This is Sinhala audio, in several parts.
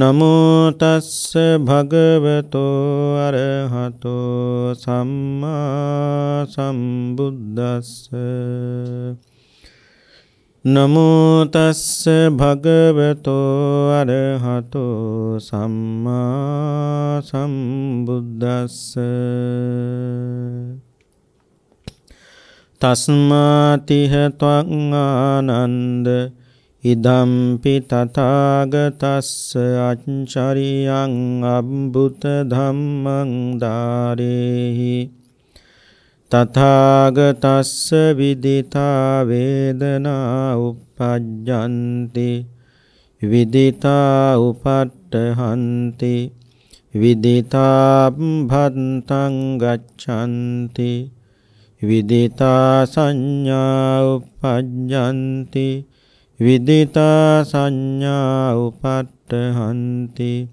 නමෝතස්ස භගවතෝ අරහතෝ සම්මා සම්බුද්දස්ස නමෝතස්ස භගවතෝ අරහතෝ සම්මා සම්බුද්දස්ස තස්මාතිහ ත්වං ආනන්ද ඉදම්පි තථාගතස්ස අච්චරියං අම්බුත ධම්මං ධාරේහි තථාගතස්ස විදිතා වේදනා uppajjanti විදිතා උපට්ඨහන්ති විදිතා භන්තං ගච්ඡanti විදිතා සංඥා uppajjanti විදිතා සංඥා උපට්ඨහන්ති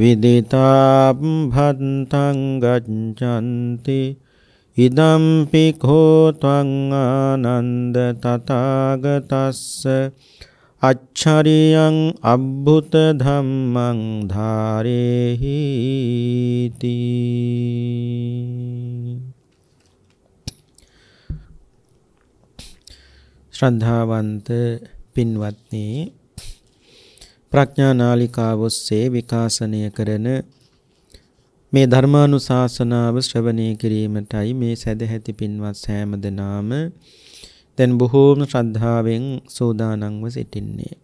විදිතාබ්භත්තං ගච්ඡanti ඉදම්පි කෝ ත්වං ආනන්ද තථාගතස්ස අච්චරියං අබ්බුත ධම්මං ධාරේහි තී ශ්‍රද්ධාවන්ත පින්වත්නි ප්‍රඥා නාලිකාව ඔස්සේ විකාශනය කරන මේ ධර්මානුශාසනාව ශ්‍රවණය කිරීමටයි මේ සදැහැති පින්වත් සෑම දෙනාම දැන් බොහෝම ශ්‍රද්ධාවෙන් සෝදානම්ව සිටින්නේ.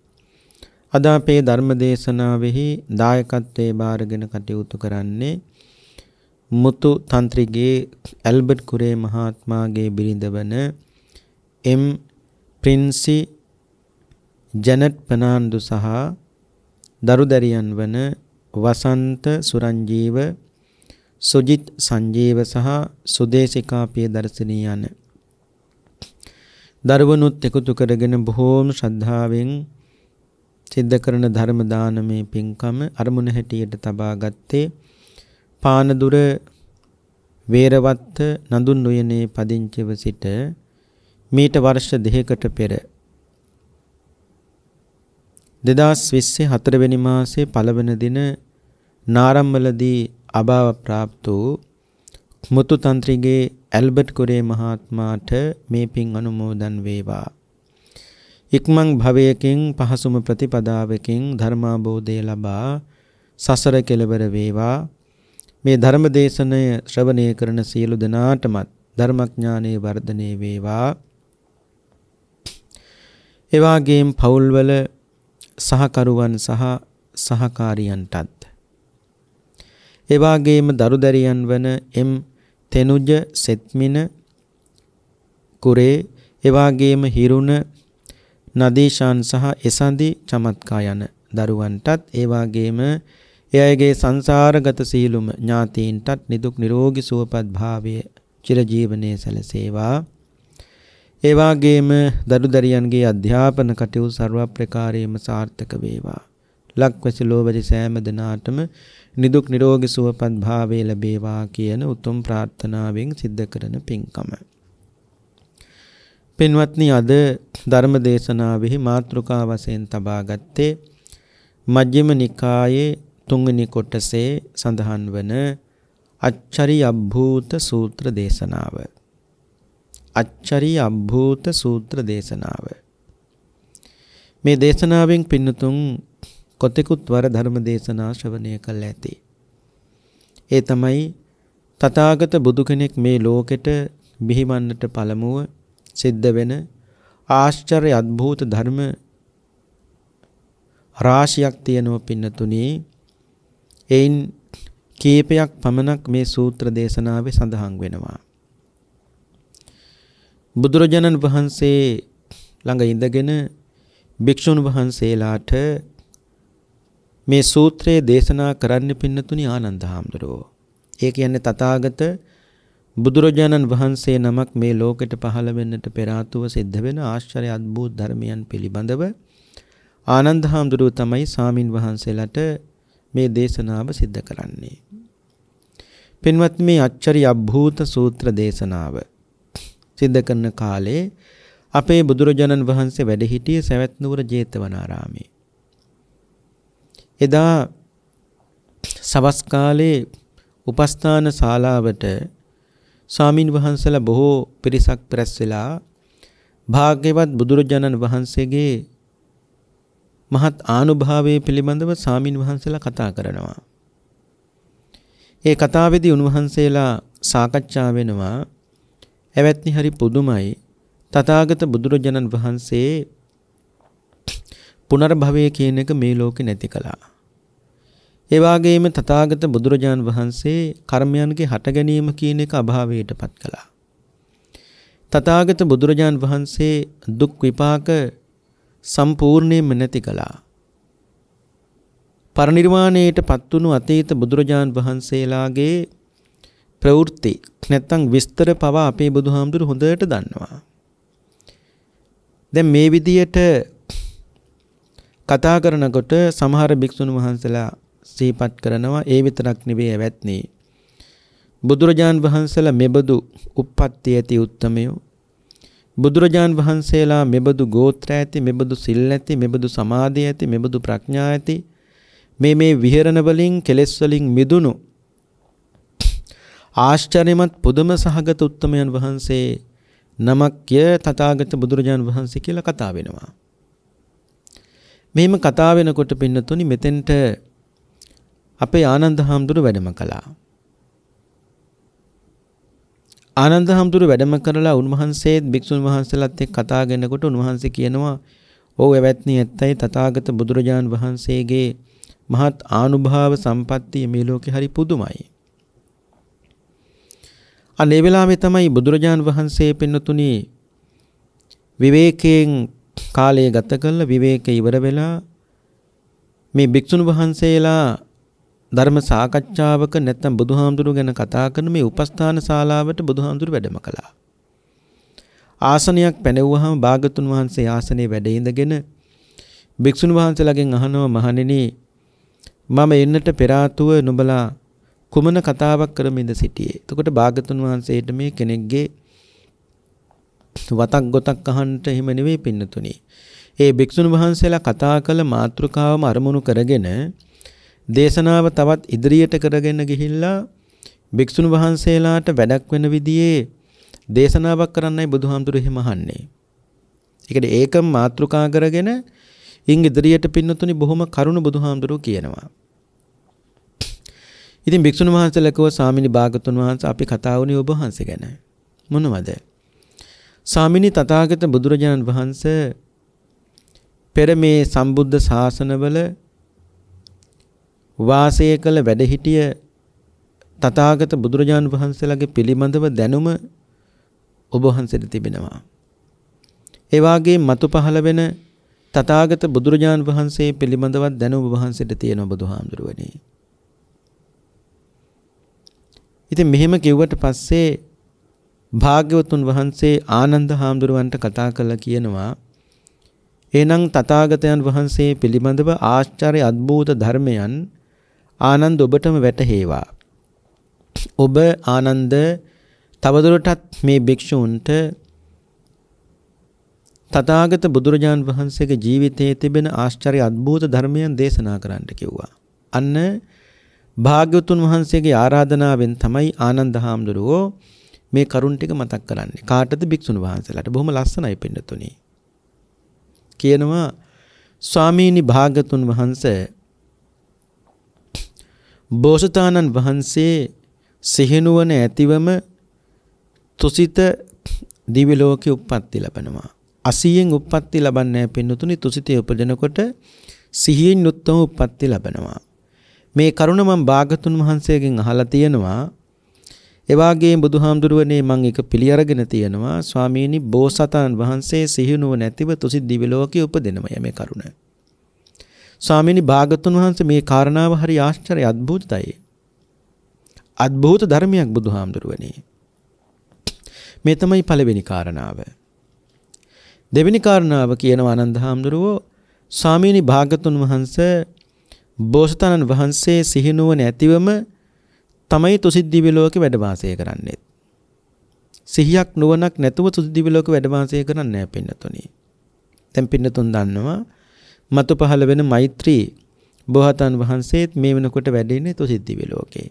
අද අපේ ධර්ම දේශනාවෙහි දායකත්වයේ බාරගෙන කටයුතු කරන්නේ මුතු තන්ත්‍රිගේ ඇල්බර්ට් කුරේ මහත්මයාගේ බිරිඳ වන එම් ප්‍රින්සි ජැනට් පනාන්දු සහ දරුදැරියන් වන වසන්ත සුරංජීව සුජිත් සංජීව සහ සුදේශිකා පියදර්ශනී යන දරුවනුත් එකතු කරගෙන බොහෝම ශ්‍රද්ධාවෙන් සිද්ධ කරන ධර්ම දානමේ පින්කම අරමුණ හැටියට තබා ගත්තේ පානදුර වේරවත්ත නඳුන් නොයනේ පදිංචිව සිට මීට වර්ෂ දෙකකට පෙර 2020 හතරවෙනි මාසේ පළවෙනි දින නාරම්මලදී අභාව પ્રાપ્ત වූ මුතු තන්ත්‍රිගේ ඇල්බර්ට් කුරේ මහත්මයාට මේ පින් අනුමෝදන් වේවා. ඉක්මන් භවයකින් පහසුම ප්‍රතිපදාවකින් ධර්මාබෝධය ලබා සසර කෙලවර වේවා. මේ ධර්ම දේශනය ශ්‍රවණය කරන සියලු දෙනාටමත් ධර්මඥානෙ වර්ධනය වේවා. එවාගේම පවුල්වල සහකරුවන් සහ සහකාරියන්ටත් එවාගේම දරුදැරියන් වන එම් තෙනුජ සෙත්මින කුරේ එවාගේම හිරුණ නදීශාන් සහ එසඳි චමත්කා යන දරුවන්ටත් ඒවාගේම ඒ අයගේ සංසාරගත සීලුම ඥාතීන්ටත් නිදුක් නිරෝගී සුවපත් භාවය චිරජීවනයේ සැලසේවා ඒ වාගේම දරු දැරියන්ගේ අධ්‍යාපන කටයුතු ਸਰව ප්‍රකාරයෙන්ම සාර්ථක වේවා. ලක්වැසි ලෝබරි සෑම දිනාටම නිදුක් නිරෝගී සුවපත් භාවය ලැබේවා කියන උතුම් ප්‍රාර්ථනාවෙන් සිද්ධ කරන පින්කම. පින්වත්නි අද ධර්ම දේශනාවෙහි මාතෘකා වශයෙන් තබා ගත්තේ මජ්ක්‍ධිම නිකායේ තුන්වෙනි කොටසේ සඳහන් වන අච්චරි අභූත සූත්‍ර දේශනාවයි. අච්චරී අභූත සූත්‍ර දේශනාව. මේ දේශනාවෙන් පින්නතුන් කොතෙකුත් වර ධර්ම දේශනා ශ්‍රවණය කළ ඇති. ඒ තමයි තථාගත බුදු කෙනෙක් මේ ලෝකෙට බිහිවන්නට පළමුව සිද්ධ වෙන ආශ්චර්ය අද්භූත ධර්ම රාශියක් තියෙනව පින්නතුනි. එයින් කීපයක් පමණක් මේ සූත්‍ර දේශනාවේ සඳහන් වෙනවා. බුදුරජාණන් වහන්සේ ළඟ ඉඳගෙන භික්ෂුන් වහන්සේලාට මේ සූත්‍රයේ දේශනා කරන්න පින්නතුනි ආනන්ද හාමුදුරුවෝ. ඒ කියන්නේ තථාගත බුදුරජාණන් වහන්සේ නමක් මේ ලෝකෙට පහළ වෙන්නට පෙර ආතුව සිද්ධ වෙන ආශ්චර්ය අద్භූත ධර්මයන් පිළිබඳව ආනන්ද හාමුදුරුවෝ තමයි සාමින් වහන්සේලාට මේ දේශනාව සිද්ධ කරන්නේ. පින්වත් මේ අච්චරි අద్භූත සූත්‍ර දේශනාව සිද්ධ කරන කාලේ අපේ බුදුරජාණන් වහන්සේ වැඩ සිටියේ සවැත් නුවර ජේතවනාරාමේ. එදා සවස් කාලේ උපස්ථාන ශාලාවට ස්වාමින් වහන්සලා බොහෝ පිරිසක් පැස් වෙලා භාග්‍යවත් බුදුරජාණන් වහන්සේගේ මහත් ආනුභාවය පිළිබඳව ස්වාමින් වහන්සලා කතා කරනවා. ඒ කතාවේදී උන්වහන්සේලා සාකච්ඡා වෙනවා එවත්නි හරි පුදුමයි. තථාගත බුදුරජාණන් වහන්සේ පුනර්භවය කියන එක මේ ලෝකේ නැති කළා. ඒ වගේම තථාගත බුදුරජාන් වහන්සේ කර්මයන්ගේ හට ගැනීම කියන එක අභාවයටපත් කළා. තථාගත බුදුරජාන් වහන්සේ දුක් විපාක සම්පූර්ණයෙන්ම නැති කළා. පරිනිර්වාණයට පත් වුණු අතීත බුදුරජාන් වහන්සේලාගේ ප්‍රවෘත්ති නැත්තම් විස්තර පවා අපේ බුදුහාමුදුරු හොඳට දන්නවා. දැන් මේ විදියට කතා කරනකොට සමහර භික්ෂුන් වහන්සලා සිහිපත් කරනවා ඒ විතරක් නෙවෙයි ඇවැත්නි. බුදුරජාන් වහන්සලා මෙබඳු උප්පත්ති ඇති උත්තමයෝ බුදුරජාන් වහන්සේලා මෙබඳු ගෝත්‍ර ඇති මෙබඳු සිල් ඇති මෙබඳු සමාධිය ඇති මෙබඳු ප්‍රඥා ඇති මේ මේ විහෙරණ වලින් කෙලෙස් වලින් මිදුණු ආශ්චර්යමත් පුදුම සහගත උත්තමයන් වහන්සේ නමක්ය තථාගත බුදුරජාන් වහන්සේ කියලා කතා වෙනවා. මෙහෙම කතා වෙනකොට පින්නතුනි මෙතෙන්ට අපේ ආනන්ද හාමුදුරුව වැඩම කළා. ආනන්ද හාමුදුරුව වැඩම කරලා උන්වහන්සේත් භික්ෂුන් වහන්සේලාත් එක්ක කතා කරනකොට උන්වහන්සේ කියනවා "ඔව් එවත්නි ඇත්තයි තථාගත බුදුරජාන් වහන්සේගේ මහත් ආනුභාව සම්පත්තිය මේ ලෝකේ හරි පුදුමයි." අනේ වෙලාවේ තමයි බුදුරජාන් වහන්සේ පින්නතුණි විවේකයෙන් කාලය ගත කළ විවේක ඉවර වෙලා මේ භික්ෂුන් වහන්සේලා ධර්ම සාකච්ඡාවක නැත්නම් බුදුහාමුදුරු ගැන කතා කරන මේ උපස්ථාන ශාලාවට බුදුහාමුදුරු වැඩම කළා. ආසනයක් පැනෙවුවහම භාගතුන් වහන්සේ ආසනයේ වැඩ ඉඳගෙන භික්ෂුන් වහන්සේලාගෙන් අහනවා මහණෙනි මම එන්නට පෙර ආතුව නුඹලා කුමන කතාවක් කරමින්ද සිටියේ. එතකොට භාගතුන් වහන්සේට මේ කෙනෙක්ගේ වතක් ගොතක් අහන්ට එහෙම නෙවෙයි පින්නතුනි. ඒ භික්ෂුන් වහන්සේලා කතා කළ මාතෘකාවම අරමුණු කරගෙන දේශනාව තවත් ඉදිරියට කරගෙන ගිහිල්ලා භික්ෂුන් වහන්සේලාට වැඩක් වෙන විදිහේ දේශනාවක් කරන්නයි බුදුහාමුදුරු එහෙම අහන්නේ. ඒකද ඒකම මාතෘකා කරගෙන ඉන් ඉදිරියට පින්නතුනි බොහොම කරුණ බුදුහාමුදුරු කියනවා. ඉතින් භික්ෂුන් වහන්සේලා කිව්වා ස්වාමිනී භාගතුන් වහන්සේ අපි කතා වුණේ ඔබ වහන්සේ ගැන. මොනවද? ස්වාමිනී තථාගත බුදුරජාණන් වහන්සේ පෙර මේ සම්බුද්ධ ශාසනවල වාසය කළ වැඩ හිටිය තථාගත බුදුරජාණන් වහන්සේලාගේ පිළිබඳව දැනුම ඔබ වහන්සේට තිබෙනවා. ඒ වාගේ මතු පහළ වෙන තථාගත බුදුරජාණන් වහන්සේ පිළිබඳව දැනුම ඔබ වහන්සේට තියෙනවා බුදුහාමුදුරුවනේ. ඉතින් මෙහෙම කිව්වට පස්සේ භාග්‍යවතුන් වහන්සේ ආනන්ද හාමුදුරුවන්ට කතා කළා කියනවා එහෙනම් තථාගතයන් වහන්සේ පිළිබඳව ආශ්චර්ය අద్භූත ධර්මයන් ආනන්ද ඔබටම වැටහේවා. ඔබ ආනන්ද තවදුරටත් මේ භික්ෂූන්ට තථාගත බුදුරජාන් වහන්සේගේ ජීවිතයේ තිබෙන ආශ්චර්ය අద్භූත ධර්මයන් දේශනා කරන්නට කිව්වා. අන්න භාග්‍යවතුන් වහන්සේගේ ආරාධනාවෙන් තමයි ආනන්ද හාමුදුරුවෝ මේ කරුණ ටික මතක් කරන්නේ. කාටද භික්ෂුන් වහන්සේලාට? බොහොම ලස්සනයි පින්නතුනි. කියනවා ස්වාමීනි භාග්‍යතුන් වහන්සේ බෝසතාණන් වහන්සේ සිහිනුවන ඇතිවම තුසිත දිව්‍ය ලෝකේ උප්පත්ති ලබනවා. 80න් උප්පත්ති ලබන්නේ පින්නතුනි තුසිතේ උපදිනකොට සිහියෙන් උත්තම උප්පත්ති ලබනවා. මේ කරුණ මම භාගතුන් වහන්සේගෙන් අහලා තියෙනවා. එවාගේ බුදුහාමුදුරුවනේ මං එක පිළි අරගෙන තියෙනවා ස්වාමීනි බෝසතාණන් වහන්සේ සිහිනුව නැතිව තුසි දිවි ලෝකේ උපදිනමය මේ කරුණ. ස්වාමීනි භාගතුන් වහන්සේ මේ කාරණාව හරි ආශ්චර්ය අద్භූතයි. අద్භූත ධර්මයක් බුදුහාමුදුරුවනේ. මේ තමයි පළවෙනි කාරණාව. දෙවෙනි කාරණාව කියනවා ආනන්ද හාමුදුරුවෝ ස්වාමීනි භාගතුන් වහන්සේ බෝසතාණන් වහන්සේ සිහිනුවන ඇතිවම තමයි තුසිද්ධිවි ලෝකේ වැඩ වාසය කරන්නේ. සිහියක් නුවණක් නැතුව තුසිද්ධිවි ලෝකේ වැඩ වාසය කරන්නේ නැහැ පින්නතුනි. දැන් පින්නතුන් දන්නවා මතු පහළ වෙන මෛත්‍රී බෝසතාණන් වහන්සේත් මේ වෙනකොට වැඩ ඉන්නේ තුසිද්ධිවි ලෝකේ.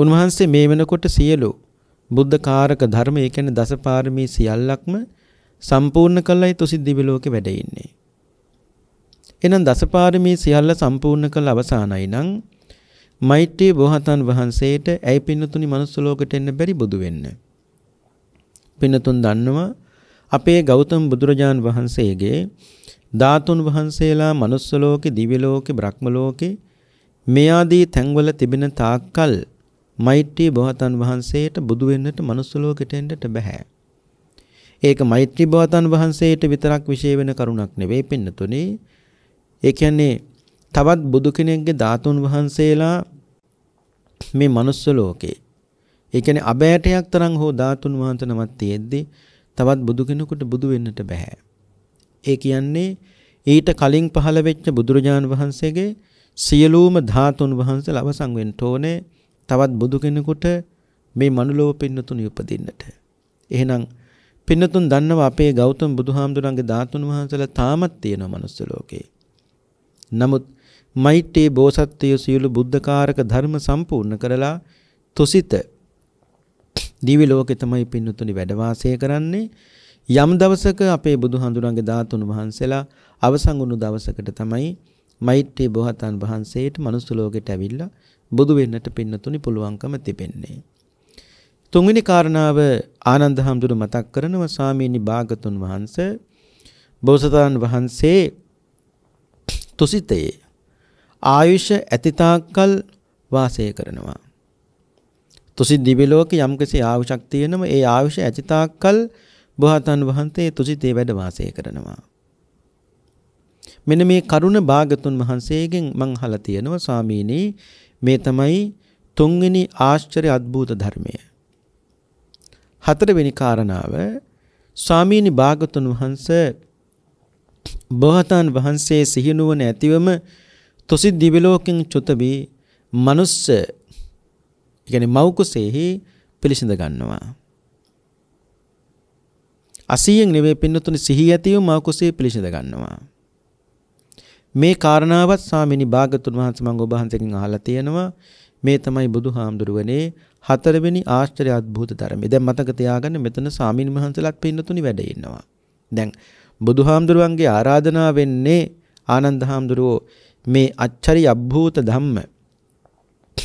උන්වහන්සේ මේ වෙනකොට සියලු බුද්ධ කාරක ධර්ම ඒ කියන්නේ දසපාරමී සියල්ලක්ම සම්පූර්ණ කළයි තුසිද්ධිවි ලෝකේ වැඩ ඉන්නේ. එහෙනම් දසපාරමී සියල්ල සම්පූර්ණ කළ අවසానයි නම් මෛත්‍රී බෝසතන් වහන්සේට ඇයි පින්නතුනි manuss ලෝකෙට එන්න බැරි බුදු වෙන්න? පින්නතුන් දන්නවා අපේ ගෞතම බුදුරජාන් වහන්සේගේ ධාතුන් වහන්සේලා manuss ලෝකේ, දිව්‍ය ලෝකේ, බ්‍රහ්ම ලෝකේ මේ ආදී තැන්වල තිබෙන තාක්කල් මෛත්‍රී බෝසතන් වහන්සේට බුදු වෙන්නට manuss ලෝකෙට එන්නට බෑ. ඒක මෛත්‍රී බෝසතන් වහන්සේට විතරක් විශේෂ වෙන කරුණක් නෙවෙයි පින්නතුනේ ඒ කියන්නේ තවත් බුදු කෙනෙක්ගේ ධාතුන් වහන්සේලා මේ manuss ලෝකේ ඒ කියන්නේ අබෑටයක් තරම් හෝ ධාතුන් වහන්සේ නමක් තියෙද්දි තවත් බුදු කෙනෙකුට බුදු වෙන්නට බෑ. ඒ කියන්නේ ඊට කලින් පහළ වෙච්ච බුදුරජාන් වහන්සේගේ සියලුම ධාතුන් වහන්සේලා අවසන් වෙන්න ඕනේ තවත් බුදු කෙනෙකුට මේ මනුලෝව පින්නතුණි උපදින්නට. එහෙනම් පින්නතුන් දන්නවා අපේ ගෞතම බුදුහාමුදුරන්ගේ ධාතුන් වහන්සේලා තාමත් තියෙනවා manuss ලෝකේ. නමුත් මෛත්‍රී බෝසත්ත්වයේ සියලු බුද්ධකාරක ධර්ම සම්පූර්ණ කරලා තුසිත දිවි ලෝකේ තමයි පින්නතුනි වැඩ වාසය කරන්නේ. යම් දවසක අපේ බුදුහඳුරන්ගේ ධාතුන් වහන්සේලා අවසන් වුණු දවසකට තමයි මෛත්‍රී බෝසතන් වහන්සේට මනුස්ස ලෝකෙට ඇවිල්ලා බුදු වෙන්නට පින්නතුනි පුළුවන්කම තිබෙන්නේ. තුන්වෙනි කාරණාව ආනන්ද හැඳුරු මතක් කරනවා ස්වාමීනි භාගතුන් වහන්සේ බෝසතාන් වහන්සේ තුසිතේ ආයුෂ ඇතිතාක්කල් වාසය කරනවා. තුසි දිවි ලෝක යම්කිසි ආයුෂක් තියෙනම ඒ ආයුෂ ඇතිතාක්කල් බෝසතන් වහන්සේ තුසිතේ වැඩ වාසය කරනවා. මෙන්න මේ කරුණ භාගතුන් වහන්සේගෙන් මං අහලා තියෙනවා ස්වාමීනි මේ තමයි තුන්වෙනි ආශ්චර්ය අద్භූත ධර්මය. හතරවෙනි කාරණාව ස්වාමීනි භාගතුන් වහන්සේ බෝහතන් වහන්සේ සිහිනුවන ඇතිවම තොසි දිවිලෝකෙන් චුතබී මනුස්ස කියන්නේ මෞකුසෙහි පිළිසිඳ ගන්නවා. අසියෙන් නෙවෙයි පින්නතුනි සිහි ඇතිව මෞකුසෙහි පිළිසිඳ ගන්නවා. මේ කාරණාවත් ස්වාමිනී භාගතුන් වහන්සේ මම ඔබ වහන්සේගෙන් අහලා තියෙනවා. මේ තමයි බුදුහාමුදුරුවනේ හතරවෙනි ආශ්චර්ය අද්භූත ධර්මය. දැන් මතක තියාගන්න මෙතන ස්වාමින් වහන්සේලාත් පින්නතුනි වැඩ ඉන්නවා. දැන් බුදුහාමුදුරුවන්ගේ ආරාධනාව වෙන්නේ ආනන්ද හාමුදුරුවෝ මේ අච්චරි අභූත ධම්ම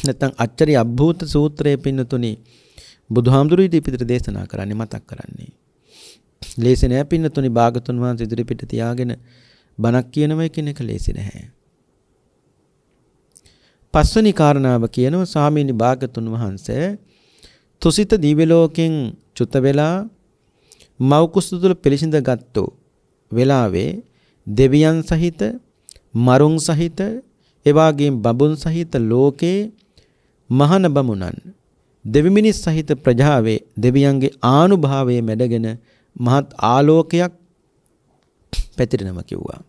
නැත්නම් අච්චරි අභූත සූත්‍රයේ පින්නතුනි බුදුහාමුදුරු ඉදිරිපිට දේශනා කරන්නේ මතක් කරන්නේ. ලේසි නෑ පින්නතුනි භාගතුන් වහන්සේ ඉදිරිපිට තියාගෙන බණක් කියනවා කියන එක ලේසි නැහැ. පස්වෙනි කාරණාව කියනවා ස්වාමීනි භාගතුන් වහන්සේ තුසිත දිව්‍ය ලෝකෙන් චුත වෙලා මෞකුස තුළ පිළිසිඳ ගත්තෝ වෙලාවේ දෙවියන් සහිත මරුන් සහිත එවාගේම බඹුන් සහිත ලෝකේ මහන බමුණන් දෙවි මිනිස් සහිත ප්‍රජාවේ දෙවියන්ගේ ආනුභාවයේ මැඩගෙන මහත් ආලෝකයක් පැතිරෙනවා කිව්වා.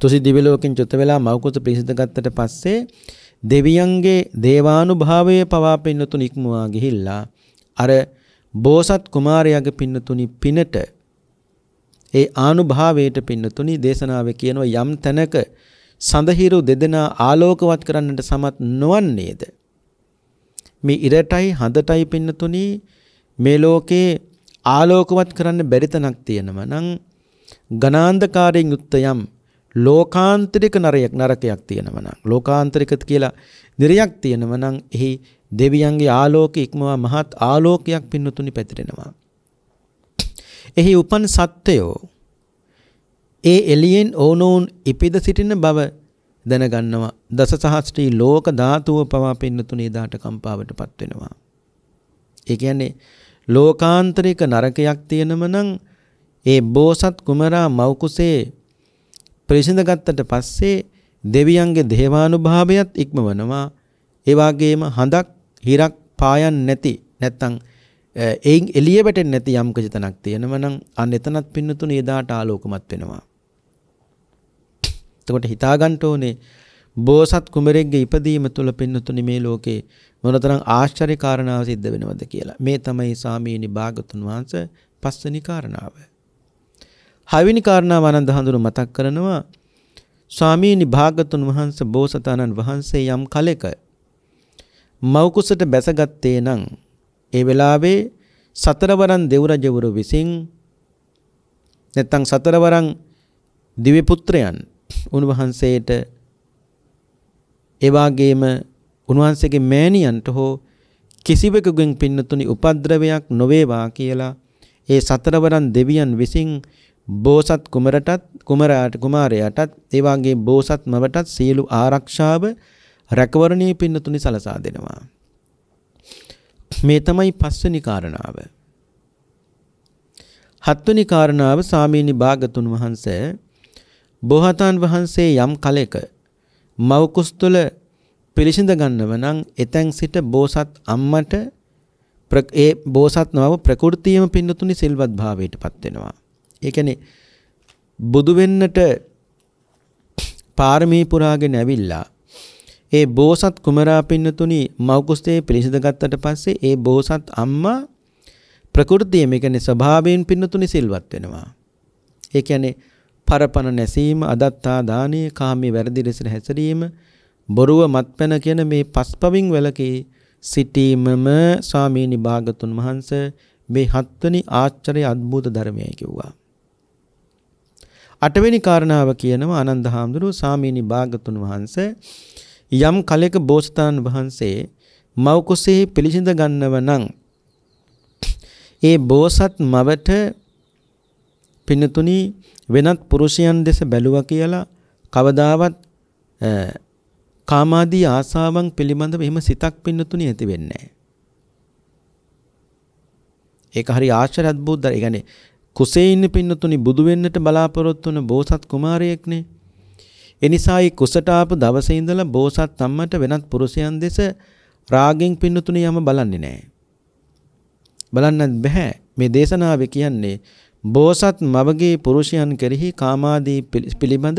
තුසි දිව්‍ය ලෝකෙන් චුත වෙලා මෞකස ප්‍රීසිත ගත්තට පස්සේ දෙවියන්ගේ දේවානුභාවයේ පවා පින්නතුන් ඉක්මවා ගිහිල්ලා අර බෝසත් කුමාරයාගේ පින්නතුනි පිනට ඒ ආනුභාවයට පින්නතුනි දේශනාවේ කියනවා යම් තැනක සඳහිරු දෙදෙනා ආලෝකවත් කරන්නට සමත් නොවන්නේද මේ ඉරටයි හඳටයි පින්නතුනි මේ ලෝකේ ආලෝකවත් කරන්න බැරි තැනක් තියෙනවා නම් ඝනාන්ධකාරයෙන් යුක්ත යම් ලෝකාන්තරික නරයක් නරකයක් තියෙනවා නම් ලෝකාන්තරික කියලා නිරයක් තියෙනවා නම් එහි දෙවියන්ගේ ආලෝකය ඉක්මවා මහත් ආලෝකයක් පින්නතුනි පැතිරෙනවා එහි උපන් සත්වයෝ ඒ එළියෙන් ඕනෝන් ඉපිද සිටින බව දැනගන්නවා දසසහස්ත්‍රී ලෝක ධාතුව පවා පින්නතුනේ දාට කම්පාවටපත් වෙනවා. ඒ කියන්නේ ලෝකාන්තරික නරකයක් තියෙනම නම් ඒ බෝසත් කුමරා මෞකුසේ ප්‍රසිඳගත්තට පස්සේ දෙවියන්ගේ දේවානුභාවයත් ඉක්මවනවා. ඒ වගේම හඳක් හිරක් පායන් නැති නැත්තම් එයින් එළිය වැටෙන්නේ නැති යම් කිසිතනක් තියෙනවා නම් අන්න එතනත් පින්නතුනේ එදාට ආලෝකමත් වෙනවා. එතකොට හිතා ගන්න ඕනේ බෝසත් කුමරෙක්ගේ ඉපදීම තුළ පින්නතුනේ මේ ලෝකේ මොනතරම් ආශ්චර්ය කාරණාව සිද්ධ වෙනවද කියලා. මේ තමයි සාමීනි භාගතුන් වහන්සේ පස්වෙනි කාරණාව. හයවෙනි කාරණාව ආනන්ද හඳුරු මතක් කරනවා ස්වාමීනි භාගතුන් වහන්සේ බෝසතාණන් වහන්සේ යම් කලෙක මව් කුසට බැසගත්තේ නම් ඒ වෙලාවේ සතරවරන් දෙව් රජවරු විසින් නැත්තම් සතරවරන් දිව්‍ය පුත්‍රයන් උන්වහන්සේට ඒ වගේම උන්වහන්සේගේ මෑණියන්ට හෝ කිසිවෙකුගෙන් පින්නතුනි උපද්‍රවයක් නොවේවා කියලා ඒ සතරවරන් දෙවියන් විසින් බෝසත් කුමරටත් කුමරාට කුමාරයාටත් ඒ වගේ බෝසත් මවටත් සීලු ආරක්ෂාව රැකවරණයේ පින්නතුනි සලසා දෙනවා මේ තමයි පස්වෙනි කාරණාව. හත්වෙනි කාරණාව සාමීනි භාගතුන් වහන්සේ බෝහතන් වහන්සේ යම් කලෙක මව්කුස් තුළ පිළිසිඳ ගන්නව නම් එතැන් සිට බෝසත් අම්මට ඒ බෝසත් නව ප්‍රකෘතියම පින්නතුනි සිල්වත් භාවයට පත් වෙනවා. ඒ කියන්නේ බුදු වෙන්නට පාරමී පුරාගෙන ඇවිල්ලා ඒ බෝසත් කුමරා පින්නතුනි මෞකුස්තේ පිළිසිඳ ගත්තට පස්සේ ඒ බෝසත් අම්මා ප්‍රകൃතිය මේ කියන්නේ ස්වභාවයෙන් පින්නතුනි සිල්වත් වෙනවා. ඒ කියන්නේ පරපණ නැසීම, අදත්තා දානීය, කාමී වැරදි ලෙස හැසිරීම, බොරුව මත්පැන කියන මේ පස්පවින් වලකී සිටීමම ස්වාමීනි භාගතුන් වහන්සේ මේ හත්වෙනි ආචරය අද්භූත ධර්මයයි කිව්වා. අටවෙනි කාරණාව කියනවා ආනන්ද හාමුදුරුවෝ සාමීනි භාගතුන් වහන්සේ යම් කලෙක බෝසතාණන් වහන්සේ මව කුසෙහි පිළිසිඳ ගන්නව නම් ඒ බෝසත් මවට පින්නතුණි වෙනත් පුරුෂයන් දෙස බැලුවා කියලා කවදාවත් කාමාදී ආසාවන් පිළිබඳව එහෙම සිතක් පින්නතුණි ඇති වෙන්නේ ඒක හරි ආශ්චර්යවත් බුද්ධ ඒ කියන්නේ කුසේින්න පින්නතුණි බුදු වෙන්නට බලාපොරොත්තු වන බෝසත් කුමාරයෙක්නේ එනිසා ඒ කුසට ආපු දවසේ ඉඳලා බෝසත් අම්මට වෙනත් පුරුෂයන් දෙස රාගෙන් පින්නතුණේ යම බලන්නේ නැහැ. බලන්නත් බෑ. මේ දේශනාවේ කියන්නේ බෝසත් මවගේ පුරුෂයන් කෙරෙහි කාමාදී පිළිබඳ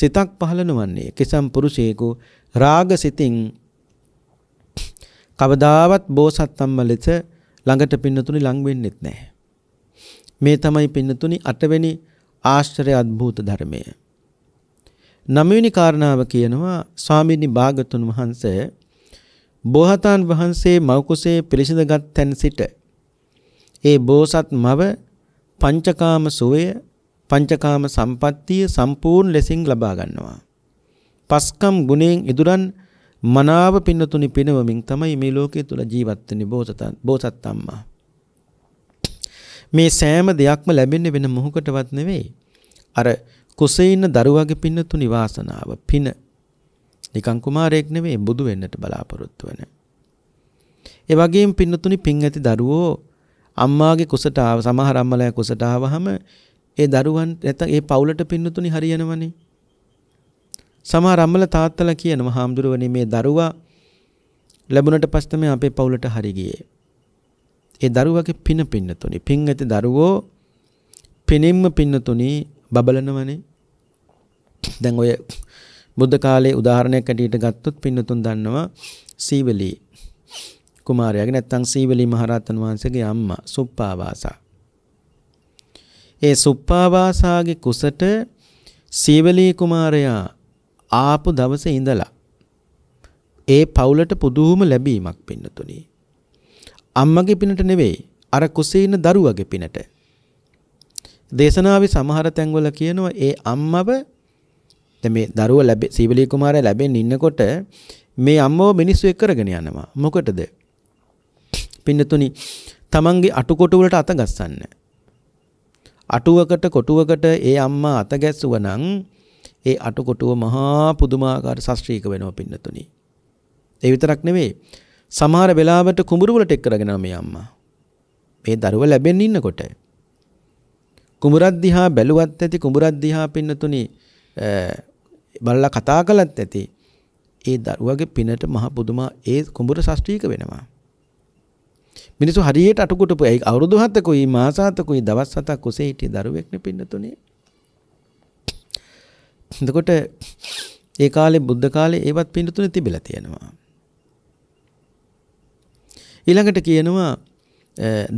සිතක් පහළ නොවන්නේ. කිසම් පුරුෂයෙකු රාග සිතින් කවදාවත් බෝසත් අම්ම ලෙස ළඟට පින්නතුණි ලඟ වෙන්නෙත් නැහැ. මේ තමයි පින්නතුණි අටවෙනි ආශ්චර්ය අద్භූත ධර්මය. නවවෙනි කාරණාව කියනවා ස්වාමීනි භාගතුන් වහන්සේ බෝසතාන් වහන්සේ මෞකුසේ පිළිසිඳගත් තැන් සිට ඒ බෝසත් මව පංචකාම සෝය පංචකාම සම්පත්තිය සම්පූර්ණ ලෙසින් ලබා ගන්නවා. පස්කම් ගුණයෙන් ඉදුරන් මනාව පින්නතුනි පිනවමින් තමයි මේ ලෝකයේ තුල ජීවත් වෙන්නේ බෝසතන් බෝසත් අම්මා. මේ සෑම දෙයක්ම ලැබෙන්නේ වෙන මොහොකටවත් නෙවෙයි. අර කුසේ ඉන්න දරුවාගේ පින්නතුනි වාසනාව පින නිකං කුමාරයෙක් නෙවෙයි බුදු වෙන්නට බලාපොරොත්තු වෙන. ඒ වගේම පින්නතුනි පින් ඇති දරුවෝ අම්මාගේ කුසට ආව සමහර අම්මලා කුසට ආවහම ඒ දරුවන් නැත්නම් ඒ පවුලට පින්නතුනි හරියනවනේ. සමහර අම්මලා තාත්තලා කියනවා හාමුදුරුවනේ මේ දරුවා ලැබුණට පස්සේ තමයි අපේ පවුලට හරි ගියේ. ඒ දරුවගේ පින පින්නතුනි පින් ඇති දරුවෝ පිනින්ම පින්නතුනි බබලනවනේ. දැන් ඔය බුද්ධ කාලේ උදාහරණයක් ඇටියට ගත්තොත් පින්නතුන් දන්නවා සීවලී කුමාරයාගේ නැත්තම් සීවලී මහරහතන් වහන්සේගේ අම්මා සුප්පාවාසා. ඒ සුප්පාවාසාගේ කුසට සීවලී කුමාරයා ආපු දවසේ ඉඳලා ඒ පවුලට පුදුම ලැබීමක් පින්නතුණි. අම්මගේ පිනට නෙවෙයි අර කුසීන දරුවගේ පිනට. දේශනාවේ සමහර තැන්වල කියනවා ඒ අම්මව දැන් මේ දරුව ලැබෙ සීබලී කුමාරයා ලැබෙන්න ඉන්නකොට මේ අම්මව මිනිස්සු එක්ක කරගෙන යනවා. මොකටද? පින්නතුනි තමන්ගේ අටුකොටු වලට අත ගස්සන්න. අටුවකට කොටුවකට ඒ අම්මා අත ගැස්සුවා නම් ඒ අටුකොටුව මහා පුදුමාකාර ශාස්ත්‍රීයක වෙනවා පින්නතුනි. ඒ විතරක් නෙවෙයි. සමහර වෙලාවට කුඹුරු වලට එක්කරගෙන මේ අම්මා. මේ දරුව ලැබෙන්න ඉන්නකොට කුඹරක් දිහා බැලුවත් ඇති කුඹරක් දිහා පින්නතුනි බලලා කතා කළත් ඇති ඒ දරුවගේ පිනට මහ පුදුමා ඒ කුඹුර ශස්ත්‍රීක වෙනවා. මිනිස්සු හරියට අටකොටපු ඒ අවුරුදු 7කුයි මාස 7කුයි දවස් 7ක් කුසේ හිටිය දරුවෙක්නේ පින්නතුනේ. එතකොට ඒ කාලේ බුද්ධ කාලේ ඒවත් පින්නතුනේ තිබිලා තියෙනවා. ඊළඟට කියනවා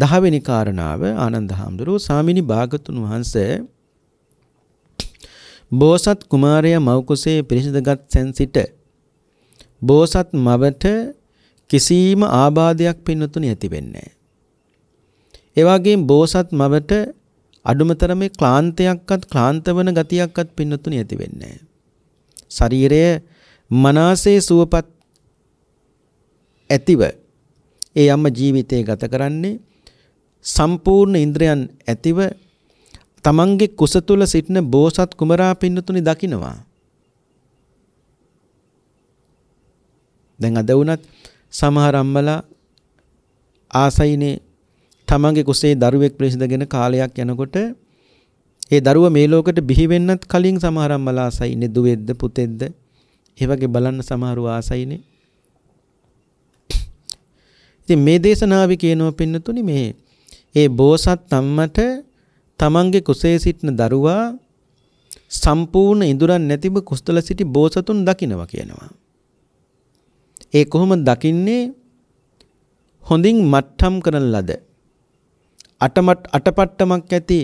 දහවෙනි කාරණාව ආනන්ද හාමුදුරුව සාමිනි භාගතුන් වහන්සේ බෝසත් කුමාරයා මවකුසේ පිරිසිඳගත් සැන් සිට බෝසත් මවට කිසිම ආබාධයක් පින්නතුනි ඇති වෙන්නේ නැහැ. ඒ වගේම බෝසත් මවට අඩුමතරමේ ක්ලාන්තයක්වත් ක්ලාන්ත වන ගතියක්වත් පින්නතුනි ඇති වෙන්නේ නැහැ. ශරීරය මනසේ සුවපත් ඇතිව ඒ අම්ම ජීවිතය ගත කරන්නේ සම්පූර්ණ ඉන්ද්‍රයන් ඇතිව තමන්ගේ කුස තුල සිටින බෝසත් කුමරා පින්නතුනි දකිනවා. දැන් අද වුණත් සමහර අම්මලා ආසයිනේ තමන්ගේ කුසේ දරුවෙක් පිළිසඳගෙන කාලයක් යනකොට ඒ දරුවා මේ ලෝකෙට බිහි වෙන්නත් කලින් සමහර අම්මලා ආසයිනේ දුවේද්ද පුතේද්ද ඒ වගේ බලන්න සමහරව ආසයිනේ ඉතින් මේ දේශනාවේ කියනවා පින්නතුනි මේ ඒ බෝසත් අම්මට තමන්ගේ කුසේ සිටින දරුවා සම්පූර්ණ ඉඳුරන් නැතිව කුස්තල සිටි බෝසතුන් දකිනවා කියනවා. ඒ කොහොමද දකින්නේ? හොඳින් මට්ටම් කරන ලද අටමත් අටපට්ටමක් ඇති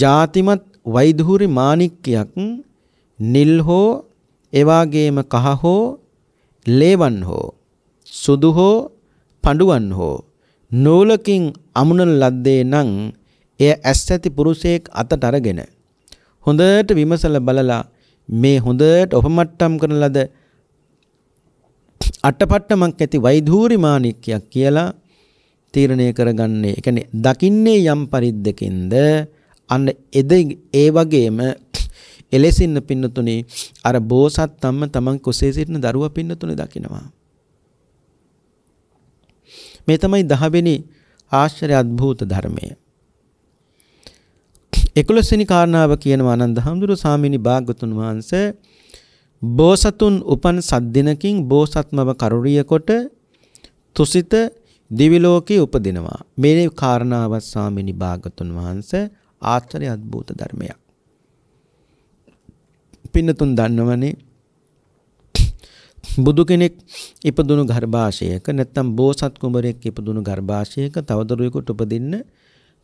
ජාතිමත් වෛදුහුරි මාණික්කයක් නිල් හෝ එවාගේම කහ හෝ ලේවන් හෝ සුදු හෝ පඬුවන් හෝ නූලකින් අමුණන ලද්දේ නම් එය ඇස් ඇති පුරුෂයෙක් අතට අරගෙන හොඳට විමසලා බලලා මේ හොඳට ඔපමට්ටම් කරන ලද අටපට්ටමක් ඇති වෛධූරි මාණික්කයක් කියලා තීරණය කරගන්නේ. ඒ කියන්නේ දකින්නේ යම් පරිද්දකින්ද අන්න එද ඒ වගේම එලෙසින්න පින්නතුනි අර බෝසත් තම්ම තමන් කුසේ සිටින දරුවා පින්නතුනි දකිනවා. මේ තමයි දහවෙනි ආශ්චර්ය අද්භූත ධර්මය. 11 වෙනි කාරණාව කියනවා ආනන්ද හඳුරු සාමිනි භාග්‍යතුන් වහන්සේ බෝසතුන් උපන් සද්දිනකින් බෝසත්මව කරුරිය කොට තුසිත දිවි ලෝකේ උපදිනවා. මේ කාරණාව සාමිනි භාග්‍යතුන් වහන්සේ ආශ්චර්ය අද්භූත ධර්මයක්. පින්නතුන් දන්නවනේ බුදු කෙනෙක් ඉපදුණු ගර්භාෂයක නැත්නම් බෝසත් කුමරෙක් ඉපදුණු ගර්භාෂයක තවදරුවෙකුට උපදින්න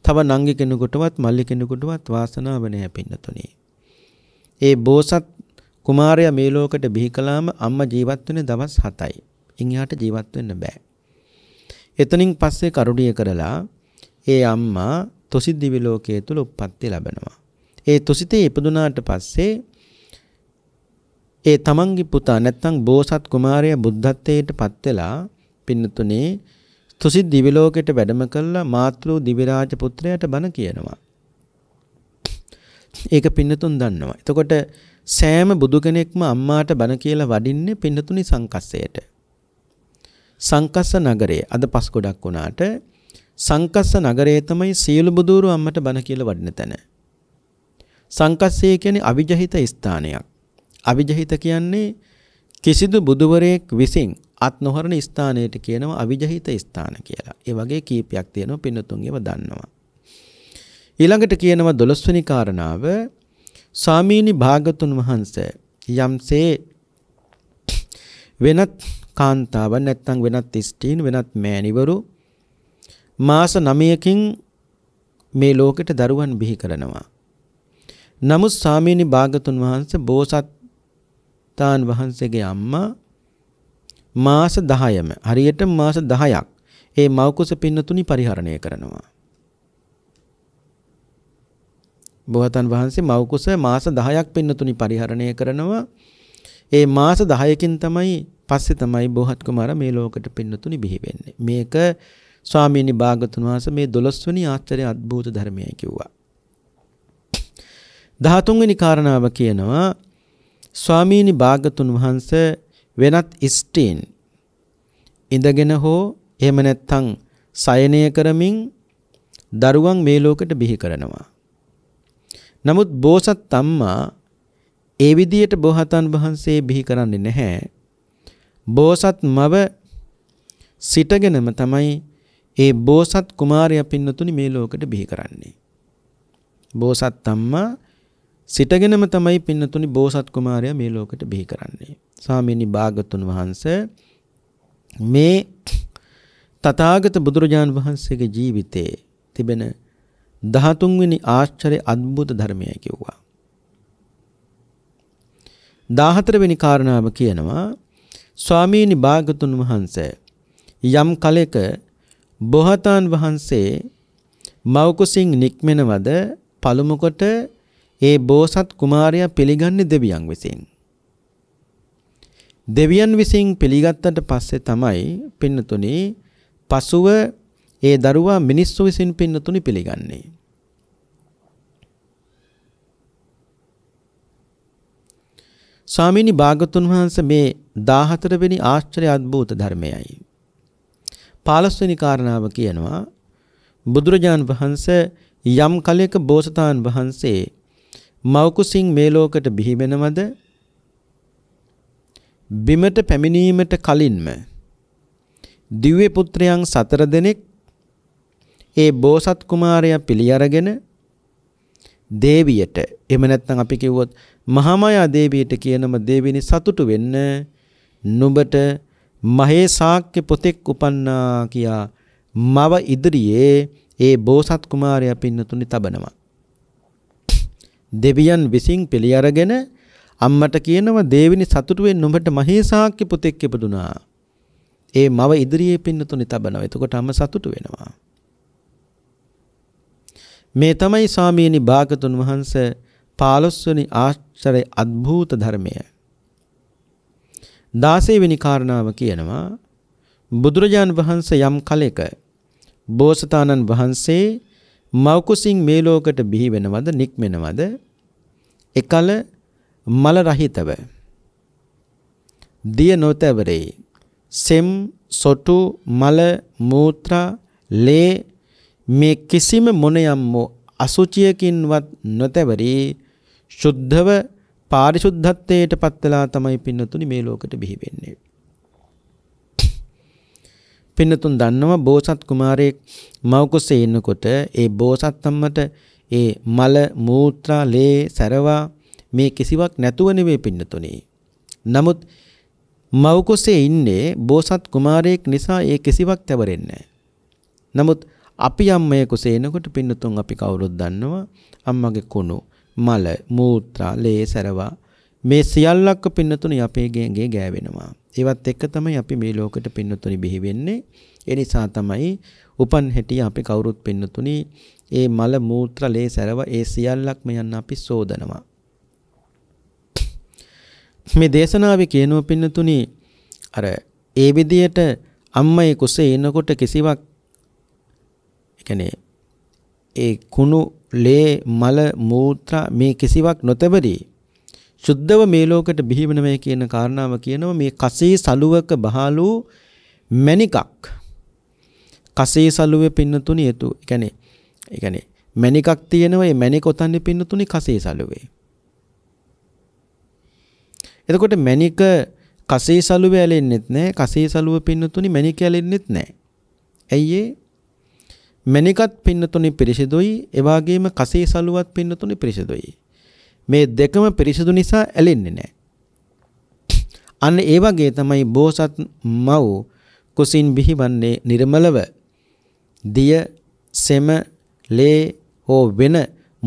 තව නංගි කෙනෙකුටවත් මල්ලි කෙනෙකුටවත් වාසනාව නැහැ පින්නතුනේ. ඒ බෝසත් කුමාරයා මේ ලෝකෙට බිහි කළාම අම්මා ජීවත් වෙන්නේ දවස් 7යි. ඉන්හිහාට ජීවත් වෙන්න බෑ. එතනින් පස්සේ කරුණිය කරලා ඒ අම්මා තොසිද්දිවි ලෝකයේ තුල උප්පත්ති ලැබනවා. ඒ තොසිතේ ඉපදුනාට පස්සේ ඒ තමන්ගේ පුතා නැත්නම් බෝසත් කුමාරයා බුද්ධත්වයට පත් වෙලා පින්නතුනේ තුසි දිවි ලෝකෙට වැඩම කළා මාතෘ දිවි රාජ පුත්‍රයාට බණ කියනවා. ඒක පින්නතුන් දන්නවා. එතකොට සෑම බුදු කෙනෙක්ම අම්මාට බණ කියලා වඩින්නේ පින්නතුනි සංකස්සයට. සංකස්ස නගරයේ අද පස් ගොඩක් වුණාට සංකස්ස නගරයේ තමයි සියලු බුදూరు අම්මට බණ කියලා වඩින තැන. සංකස්සය කියන්නේ අවිජහිත ස්ථානයක්. අවිජහිත කියන්නේ කිසිදු බුදුවරයෙක් විසින් අත් නොහරන ස්ථානයට කියනවා අවිජහිත ස්ථාන කියලා. ඒ වගේ කීපයක් තියෙනවා පින්නතුන්ගේව දන්නවා. ඊළඟට කියනවා 12 වෙනි කාරණාව සාමීනි භාගතුන් වහන්සේ යම්සේ වෙනත් කාන්තාවන් නැත්නම් වෙනත් ස්ත්‍රීන් වෙනත් මෑණිවරු මාස 9කින් මේ ලෝකෙට දරුවන් බිහි කරනවා. නමුත් සාමීනි භාගතුන් වහන්සේ බෝසත් තාන් වහන්සේගේ අම්මා මාස 10ම හරියට මාස 10ක් ඒ මෞකුස පින්නතුනි පරිහරණය කරනවා. බෝතන් වහන්සේ මෞකුස මාස 10ක් පින්නතුනි පරිහරණය කරනවා. ඒ මාස 10කින් තමයි පස්සේ තමයි බෝහත් කුමාර මේ ලෝකෙට පින්නතුනි බිහි වෙන්නේ. මේක ස්වාමීනි භාගතුන් වහන්සේ මේ 12 වෙනි ආචාර්ය අද්භූත ධර්මයයි කිව්වා. 13 වෙනි කාරණාව කියනවා ස්වාමීනි භාගතුන් වහන්ස වෙනත් ස්ටීන් ඉඳගෙන හෝ එහෙම නැත්නම් සයනය කරමින් දරුවන් මේ ලෝකෙට බිහි කරනවා. නමුත් බෝසත් අම්මා ඒ විදියට බෝසතන් වහන්සේ බිහි කරන්නේ නැහැ. බෝසත් මව සිටගෙනම තමයි ඒ බෝසත් කුමාරයා පින්නතුනි මේ ලෝකෙට බිහි කරන්නේ. බෝසත් අම්මා සිටගෙනම තමයි පින්නතුනි බෝසත් කුමාරයා මේ ලෝකෙට බිහි කරන්නේ. සාමීනි භාගතුන් වහන්සේ මේ තථාගත බුදුරජාන් වහන්සේගේ ජීවිතයේ තිබෙන 13 වෙනි ආශ්චර්ය අద్භූත ධර්මය කිව්වා. 14 වෙනි කාරණාව කියනවා ස්වාමීනි භාගතුන් වහන්සේ යම් කලෙක බොහතාන් වහන්සේ මෞකසින් නික්මෙනවද පළමුකොට ඒ බෝසත් කුමාරයා පිළිගන්නේ දෙවියන් විසින්. දෙවියන් විසින් පිළිගත්තට පස්සේ තමයි පින්නතුනි පසුව ඒ දරුවා මිනිස්සු විසින් පින්නතුනි පිළිගන්නේ. ස්වාමීනි භාගතුන් වහන්සේ මේ 14 වෙනි ආශ්චර්ය අද්භූත ධර්මයයි. 15 වෙනි කාරණාව කියනවා බුදුරජාන් වහන්සේ යම් කලයක බෝසතාන් වහන්සේ මවකුසින් මේ ලෝකට බිහිවෙනවද? බිමට පැමිණීමට කලින්ම දිව්‍ය පුත්‍රයන් සතර දෙනෙක් ඒ බෝසත් කුමාරයා පිළි අරගෙන දේවියට එහෙම නැත්නම් අපි කිව්වොත් මහාමායා දේවියට කියනම දේවිනි සතුටු වෙන්න නුඹට මහේ ශාක්‍ය පුතෙක් උපන්නා කියා මව ඉදිරියේ ඒ බෝසත් කුමාරයා පින්නතුනි තබනවා දෙවියන් විසින් පිළි අරගෙන අම්මට කියනවා දේවිනි සතුටුවෙන් නුඹට මහේසාක්‍ය පුතෙක් ඉපදුනා. ඒ මව ඉදිරියේ පින්නතුනි තබනවා. එතකොට අම්ම සතුටු වෙනවා. මේ තමයි ස්වාමීනි භාගතුන් වහන්සේ 15 වෙනි ආශ්චර්ය අద్භූත ධර්මය. 16 වෙනි කාරණාව කියනවා බුදුරජාන් වහන්සේ යම් කලෙක බෝසතාණන් වහන්සේ මෞකුසින් මේ ලෝකට බිහි වෙනවද නික්මෙනවද එකල මල රහිතව දිය නොතැවරේ සෙම් සොටු මල මූත්‍රා ලේ මේ කිසිම මොනයම් වූ අසුචියකින්වත් නොතැවරි ශුද්ධව පාරිශුද්ධත්වයට පත්වලා තමයි පින්නතුනි මේ ලෝකෙට බිහි වෙන්නේ පින්නතුන් දන්නවා බෝසත් කුමාරයෙක් මව කුසේ ඉන්නකොට ඒ බෝසත් අම්මට ඒ මල මූත්‍රා ලේ සරවා මේ කිසිවක් නැතුව නෙවෙයි පින්නතුනේ. නමුත් මව කුසේ ඉන්නේ බෝසත් කුමාරයෙක් නිසා ඒ කිසිවක් තවරෙන්නේ නමුත් අපි අම්මයේ කුසේ එනකොට පින්නතුන් අපි කවුරුත් දන්නවා අම්මගේ කුණු මල මූත්‍රා ලේ සරවා මේ සියල්ලක්ම පින්නතුනේ අපේ ගෙන්ගේ ගෑවෙනවා. ඒවත් එක්ක තමයි අපි මේ ලෝකෙට පින්නතුනි බිහි වෙන්නේ. ඒ නිසා තමයි උපන් හැටි අපි කවුරුත් පින්නතුනි ඒ මල මූත්‍ර ලේ සැරව ඒ සියල්ලක්ම යන්න අපි සෝදනවා. මේ දේශනාවේ කියනවා පින්නතුනි අර ඒ විදියට අම්මයි කුසේ එනකොට කිසිවක් කියන්නේ ඒ කුණු ලේ මල මූත්‍රා මේ කිසිවක් නොතබරී සුද්ධව මේ ලෝකෙට බිහිවන මේ කියන කාරණාව කියනවා මේ කසේ සලුවක බහලු මණිකක් කසේ සලුවේ පින්නතුණි යතු. ඒ කියන්නේ ඒ කියන්නේ මණිකක් තියෙනවා ඒ මණික උතන්නේ පින්නතුණි කසේ සලුවේ. එතකොට මණික කසේ සලුව ඇලෙන්නෙත් නැහැ. කසේ සලුව පින්නතුනි මණික ඇලෙන්නෙත් නැහැ. ඇයි ඒ? මණිකත් පින්නතුනි පිරිසිදුයි. ඒ වගේම කසේ සලුවත් පින්නතුනි පිරිසිදුයි. මේ දෙකම පිරිසිදු නිසා ඇලෙන්නේ නැහැ. අන්න ඒ වගේ තමයි බෝසත් මව් කුසින් බිහිවන්නේ නිර්මලව. දිය, සෙම, ලේ හෝ වෙන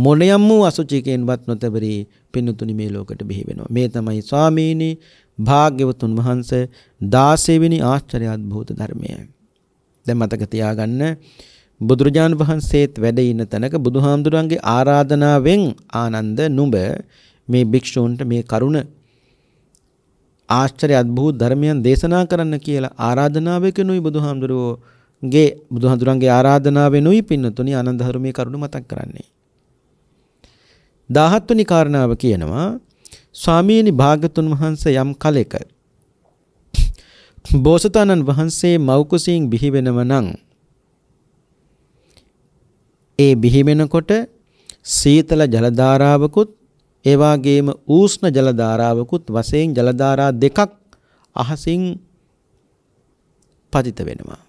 මොනියම් වූ අසුචිකෙන්වත් නොතබරි පින්තුනි මේ ලෝකෙට බිහි වෙනවා. මේ තමයි ස්වාමීනි භාග්‍යවතුන් වහන්සේ 16 වෙනි ආශ්චර්ය අද්භූත ධර්මය. දැන් මතක තියාගන්න බුදුරජාණන් වහන්සේත් වැඩ ඉන්න තැනක බුදුහාමුදුරන්ගේ ආරාධනාවෙන් ආනන්ද නුඹ මේ භික්ෂූන්ට මේ කරුණ ආශ්චර්ය අద్භූත ධර්මයන් දේශනා කරන්න කියලා ආරාධනාවකිනුයි බුදුහාමුදුරුවෝගේ බුදුහාමුදුරන්ගේ ආරාධනාවෙනුයි පින්නතුනි ආනන්ද ධර්මයේ කරුණ මතක් කරන්නේ 17 වෙනි කාරණාව කියනවා ස්වාමීනි භාගතුන් වහන්සේ යම් කලෙක බෝසතාණන් වහන්සේ මෞකසින් බිහි වෙනව නම් ඒ බිහිවෙනකොට සීතල ජල ධාරාවකුත් ඒ වගේම ඌෂ්ණ ජල ධාරාවකුත් වශයෙන් ජල ධාරා දෙකක් අහසින් පතිත වෙනවා.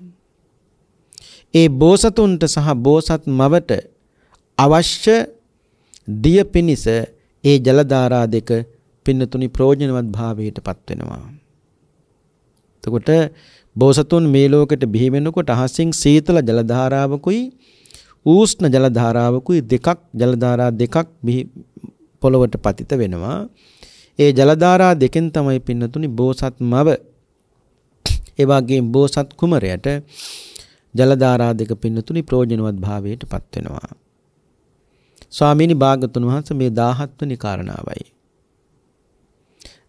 ඒ බෝසතුන්ට සහ බෝසත් මවට අවශ්‍ය දිය පිනිස ඒ ජල ධාරා දෙක පින්නතුනි ප්‍රයෝජනවත් භාවයටපත් වෙනවා. එතකොට බෝසතුන් මේ ලෝකෙට බිහි වෙනකොට අහසින් සීතල ජල ධාරාවකුයි ඌෂ්ණ ජල ධාරාවකුයි දෙකක් ජල ධාරා දෙකක් මෙහි පොළවට පතිත වෙනවා. ඒ ජල ධාරා දෙකෙන් තමයි පින්නතුනි බෝසත් මව ඒ වගේම බෝසත් කුමරයට ජල ධාරා දෙක පින්නතුනි ප්‍රයෝජනවත් භාවයටපත් වෙනවා. ස්වාමීනි භාගතුන් වහන්සේ මේ 17 වෙනි කාරණාවයි.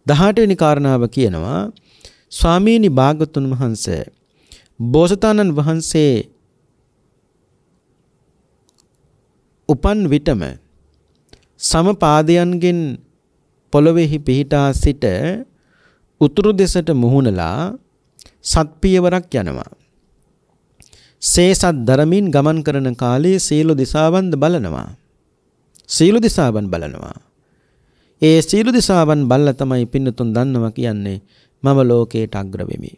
18 වෙනි කාරණාව කියනවා ස්වාමීනි භාගතුන් වහන්සේ බෝසතාණන් වහන්සේ උපන් විටම සම පාදයන්ගෙන් පොළොවේහි පිහිටා සිට උතුරු දෙසට මුහුණලා සත්පියවරක් යනවා. සේසත් දරමින් ගමන් කරන කාලේ සීල දිසාවන්ද බලනවා. සීල දිසාවන් බලනවා. ඒ සීල දිසාවන් බල්ලා තමයි පින්නතුන් දන්නවා කියන්නේ මම ලෝකයට අග්‍ර වෙමි.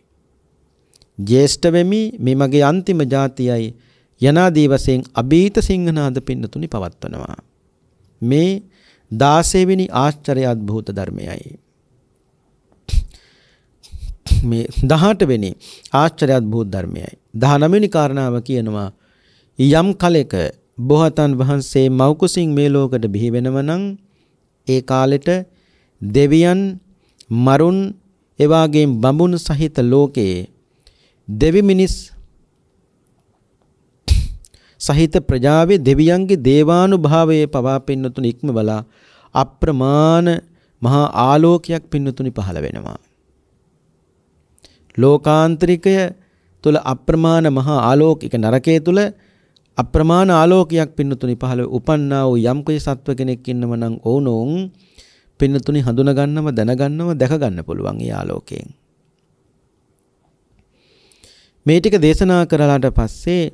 ජේෂ්ඨ වෙමි මේ මගේ අන්තිම જાතියයි යනාදී වශයෙන් අභීත සිංහනාද පින්නතුනි පවත්වනවා. මේ 16 වෙනි ආශ්චර්ය අද්භූත ධර්මයයි. මේ 18 වෙනි ආශ්චර්ය අද්භූත ධර්මයයි. 19 වෙනි කාරණාව කියනවා යම් කලෙක බොහතන් වහන්සේ මෞකුසින් මේ ලෝකෙට බිහි වෙනවා නම් ඒ කාලෙට දෙවියන් මරුන් එවාගේම බඹුන් සහිත ලෝකයේ දෙවි මිනිස් සහිත ප්‍රජාවේ දෙවියන්ගේ දේවානුභාවයේ පවා පින්නතුන ඉක්මවලා අප්‍රමාණ මහා ආලෝකයක් පින්නතුනි පහළ වෙනවා. ලෝකාන්තරිකය තුල අප්‍රමාණ මහා ආලෝකික නරකයේ තුල අප්‍රමාණ ආලෝකයක් පින්නතුනි පහළ උපන්නා වූ යම් කිසි සත්ව කෙනෙක් ඉන්නව නම් ඕනෝන් පින්නතුනි හඳුනා ගන්නව දැන ගන්නව දැක ගන්න පුළුවන් ඒ ආලෝකයෙන් මේ ටික දේශනා කරලාට පස්සේ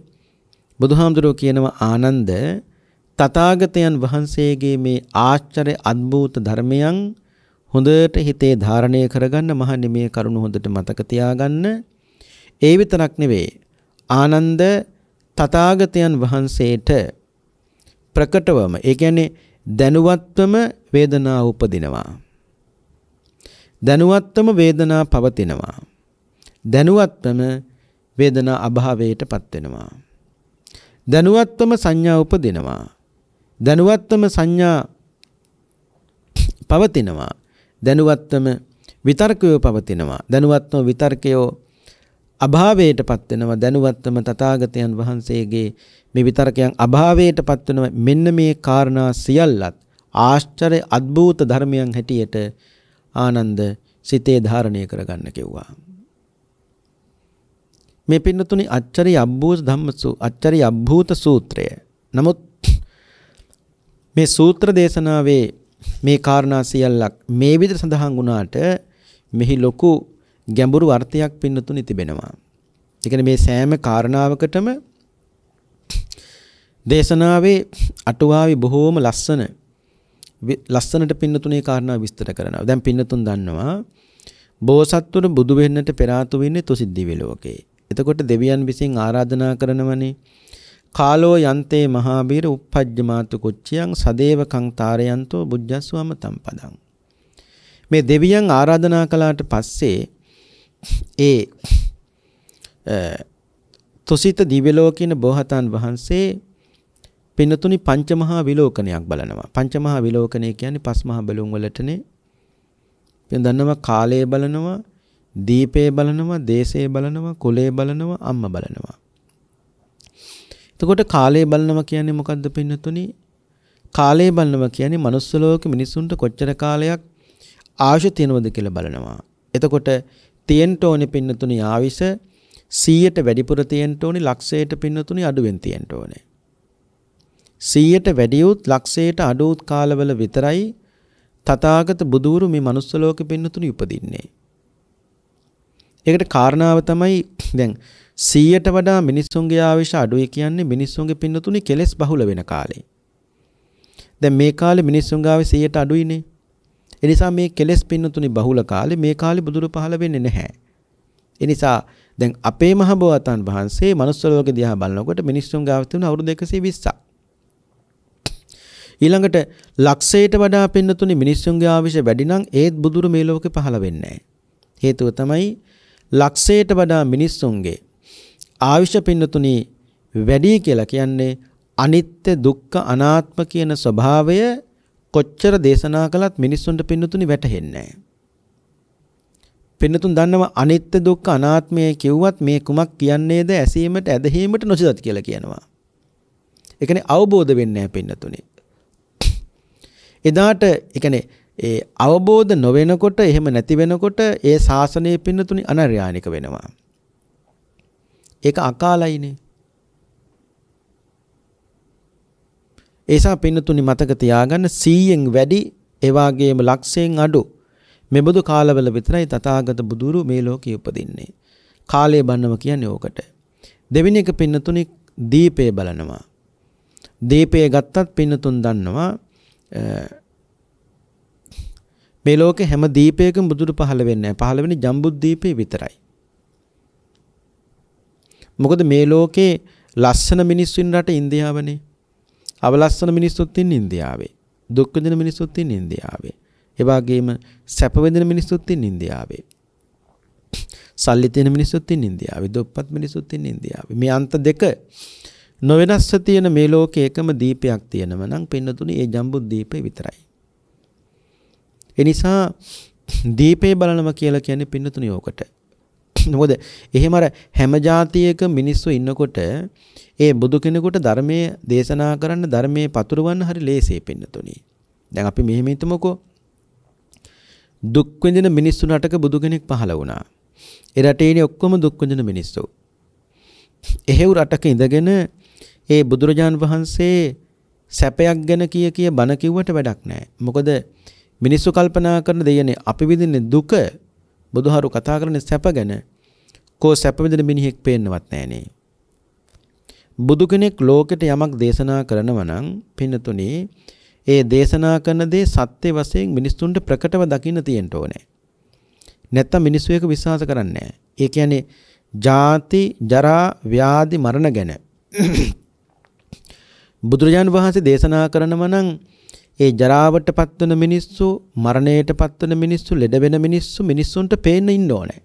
බුදුහාමුදුරුව කියනවා ආනන්ද තථාගතයන් වහන්සේගේ මේ ආශ්චර්ය අద్භූත ධර්මයන් හොඳට හිතේ ධාරණය කරගන්න මහන්නේ මේ කරුණ හොඳට මතක තියාගන්න. ඒ විතරක් නෙවෙයි ආනන්ද තථාගතයන් වහන්සේට ප්‍රකටවම ඒ කියන්නේ දැනුවත්වම වේදනාව උපදිනවා. දැනුවත්වම වේදනා පවතිනවා. දැනුවත්වම වේදනා අභාවයටපත් වෙනවා. දැනුවත්වම සංඥා උපදිනවා. දැනුවත්වම සංඥා පවතිනවා. දැනුවත්වම විතර්කයෝ පවතිනවා. දැනුවත්වම විතර්කයෝ අභාවයට පත්වෙනවා දැනුවත්වම තථාගතයන් වහන්සේගේ මේ විතරකයන් අභාවයට පත්වෙනවා මෙන්න මේ කාරණා සියල්ලත් ආශ්චර්ය අද්භූත ධර්මයන් හැටියට ආනන්ද සිතේ ධාරණය කරගන්න කිව්වා මේ පින්නතුනි අච්චරි අබ්බූත ධම්මසූ අච්චරි අබ්බූත සූත්‍රය. නමුත් මේ සූත්‍ර දේශනාවේ මේ කාරණා සියල්ලක් මේ විදිහට සඳහන් වුණාට මෙහි ලොකු ගැඹුරු අර්ථයක් පින්නතුනි තිබෙනවා. ඒ මේ සෑම කාරණාවකටම දේශනාවේ අටුවාවේ බොහෝම ලස්සන ලස්සනට පින්නතුනේ කාරණා විස්තර කරනවා. දැන් පින්නතුන් දන්නවා බෝසත්තුරු බුදු වෙන්නට පෙර ආතු වෙන්නේ තුසිද්ධි විලෝකේ. එතකොට දෙවියන් විසින් ආරාධනා කරනවනේ කාලෝ යන්තේ මහාබීර uppajjamaatu කොච්චියං සදේවකං තාරයන්තෝ බුද්ධස්වම තම්පදං මේ දෙවියන් ආරාධනා කළාට පස්සේ ඒ තුසිත දිව්‍ය ලෝකින බෝසතාන් වහන්සේ පින්නතුනි පංචමහා විලෝකනයක් බලනවා පංචමහා විලෝකනය කියන්නේ පස්මහා බලුන් වලටනේ දැන් දන්නවා කාලය බලනවා දීපේ බලනවා, දේශේ බලනවා, කුලේ බලනවා, අම්මා බලනවා. එතකොට කාලය බලනවා කියන්නේ මොකද්ද පින්නතුනි? කාලය බලනවා කියන්නේ manuss ලෝකෙ මිනිසුන්ට කොච්චර කාලයක් ආයුෂ තියෙනවද කියලා බලනවා. එතකොට තියෙන්න ඕනේ පින්නතුනි ආවිස 100ට වැඩිපුර තියෙන්න ඕනේ ලක්ෂයට පින්නතුනි අඩුවෙන් තියෙන්න ඕනේ. 100ට වැඩියොත් ලක්ෂයට අඩුවොත් කාලවල විතරයි තථාගත බුදුරු මේ manuss ලෝකෙ පින්නතුනි උපදින්නේ. ඒකට කාරණාව තමයි දැන් 100ට වඩා මිනිස්සුන්ගේ ආවේශ අඩුයි කියන්නේ මිනිස්සුන්ගේ පින්නතුනේ කෙලස් බහුල වෙන කාලේ. දැන් මේ කාලේ මිනිස්සුන්ගේ ආවේ 100ට අඩුයිනේ. ඒ නිසා මේ කෙලස් පින්නතුනේ බහුල කාලේ මේ කාලේ බුදුරු පහළ වෙන්නේ නැහැ. ඒ නිසා දැන් අපේ මහ බෝසතාන් වහන්සේ manuss ලෝකෙ දිහා බලනකොට මිනිස්සුන් ගාව තිබුණ අවුරුදු 120ක්. ඊළඟට ලක්ෂයට වඩා පින්නතුනි මිනිස්සුන්ගේ ආවිෂ වැඩි නම් ඒත් බුදුරු මේ ලෝකෙ පහළ වෙන්නේ නැහැ. හේතුව තමයි ලක්ෂයට වඩා මිනිස්සුන්ගේ ආවිෂ පින්නතුනි වැඩි කියලා කියන්නේ අනිත්‍ය දුක්ඛ අනාත්ම කියන ස්වභාවය කොච්චර දේශනා කළත් මිනිස්සුන්ට පින්නතුනි වැටහෙන්නේ පින්නතුන් දන්නවා අනිත්‍ය දුක්ඛ අනාත්මය කිව්වත් මේ කුමක් කියන්නේද ඇසීමට ඇදහිීමට නොසිතත් කියලා කියනවා. ඒ කියන්නේ අවබෝධ වෙන්නේ නැහැ පින්නතුනි. එදාට ඒ කියන්නේ ඒ අවබෝධ නොවෙනකොට එහෙම නැති වෙනකොට ඒ ශාසනයේ පින්නතුනි අනර්යානික වෙනවා. ඒක අකාලයිනේ. ඒසා පින්නතුනි මතක තියාගන්න 100න් වැඩි ඒ වගේම ලක්ෂයෙන් අඩු මෙබඳු කාලවල විතරයි තථාගත බුදුරු මේ ලෝකේ උපදින්නේ. කාලය බන්නව කියන්නේ ඕකට. දෙවෙනි එක පින්නතුනි දීපේ බලනවා. දීපේ ගත්තත් පින්නතුන් දන්නවා මේ ලෝකේ හැම දීපයකම බුදුරු පහළ වෙන්නේ නැහැ. පහළ වෙන්නේ ජම්බුද්දීපේ විතරයි. මොකද මේ ලෝකේ ලස්සන මිනිස්සු ඉන්න රට ඉන්දියාවනේ. අවලස්සන මිනිස්සුත් ඉන්නේ ඉන්දියාවේ. දුක් විඳින මිනිස්සුත් ඉන්නේ ඉන්දියාවේ. ඒ වගේම සැප විඳින මිනිස්සුත් ඉන්නේ ඉන්දියාවේ. සල්ලි තියෙන මිනිස්සුත් ඉන්නේ ඉන්දියාවේ. දුප්පත් මිනිස්සුත් ඉන්නේ ඉන්දියාවේ. මේ අන්ත දෙක නොවෙනස්ව තියෙන මේ ලෝකේ එකම දීපයක් තියෙනම නම් පින්නතුනේ ඒ ජම්බුද්දීපේ විතරයි. ඒ නිසා දීපේ බලනවා කියලා කියන්නේ පින්නතුණි ඕකට. මොකද එහෙම අර හැම જાතියක මිනිස්සු ඉන්නකොට ඒ බුදු කෙනෙකුට ධර්මයේ දේශනා කරන්න ධර්මයේ පතුරවන්න හරි ලේසියි පින්නතුණි. දැන් අපි මෙහෙම හිතමුකෝ. දුක් විඳින මිනිස්සු නටක බුදු කෙනෙක් පහළ වුණා. ඒ රටේ ඉන්නේ ඔක්කොම දුක් විඳින මිනිස්සු. එහෙව් රටක ඉඳගෙන ඒ බුදුරජාන් වහන්සේ සැපයක් ගැන කිය කිය බණ කිව්වට වැඩක් නැහැ. මොකද මිනිස්සු කල්පනා කරන දෙයනේ අපි විඳින්නේ දුක බුදුහාරු කතා කරන්නේ සැප ගැන කෝ සැප විඳින මිනිහෙක් පේන්නවත් නැහනේ බුදු කෙනෙක් ලෝකෙට යමක් දේශනා කරනවා නම් පින්නතුනි ඒ දේශනා කරන දේ සත්‍ය වශයෙන් මිනිස්සුන්ට ප්‍රකටව දකින්න තියෙන්න ඕනේ නැත්තම් මිනිස්සු ඒක විශ්වාස කරන්නේ නැහැ ඒ කියන්නේ ජාති ජරා ව්‍යාධි මරණ ගැන බුදුරජාන් වහන්සේ දේශනා කරනවා නම් ඒ ජරාවට පත්වන මිනිස්සු, මරණයට පත්වන මිනිස්සු, ලෙඩ වෙන මිනිස්සු මිනිස්සුන්ට පේන්න ඉන්න ඕනේ.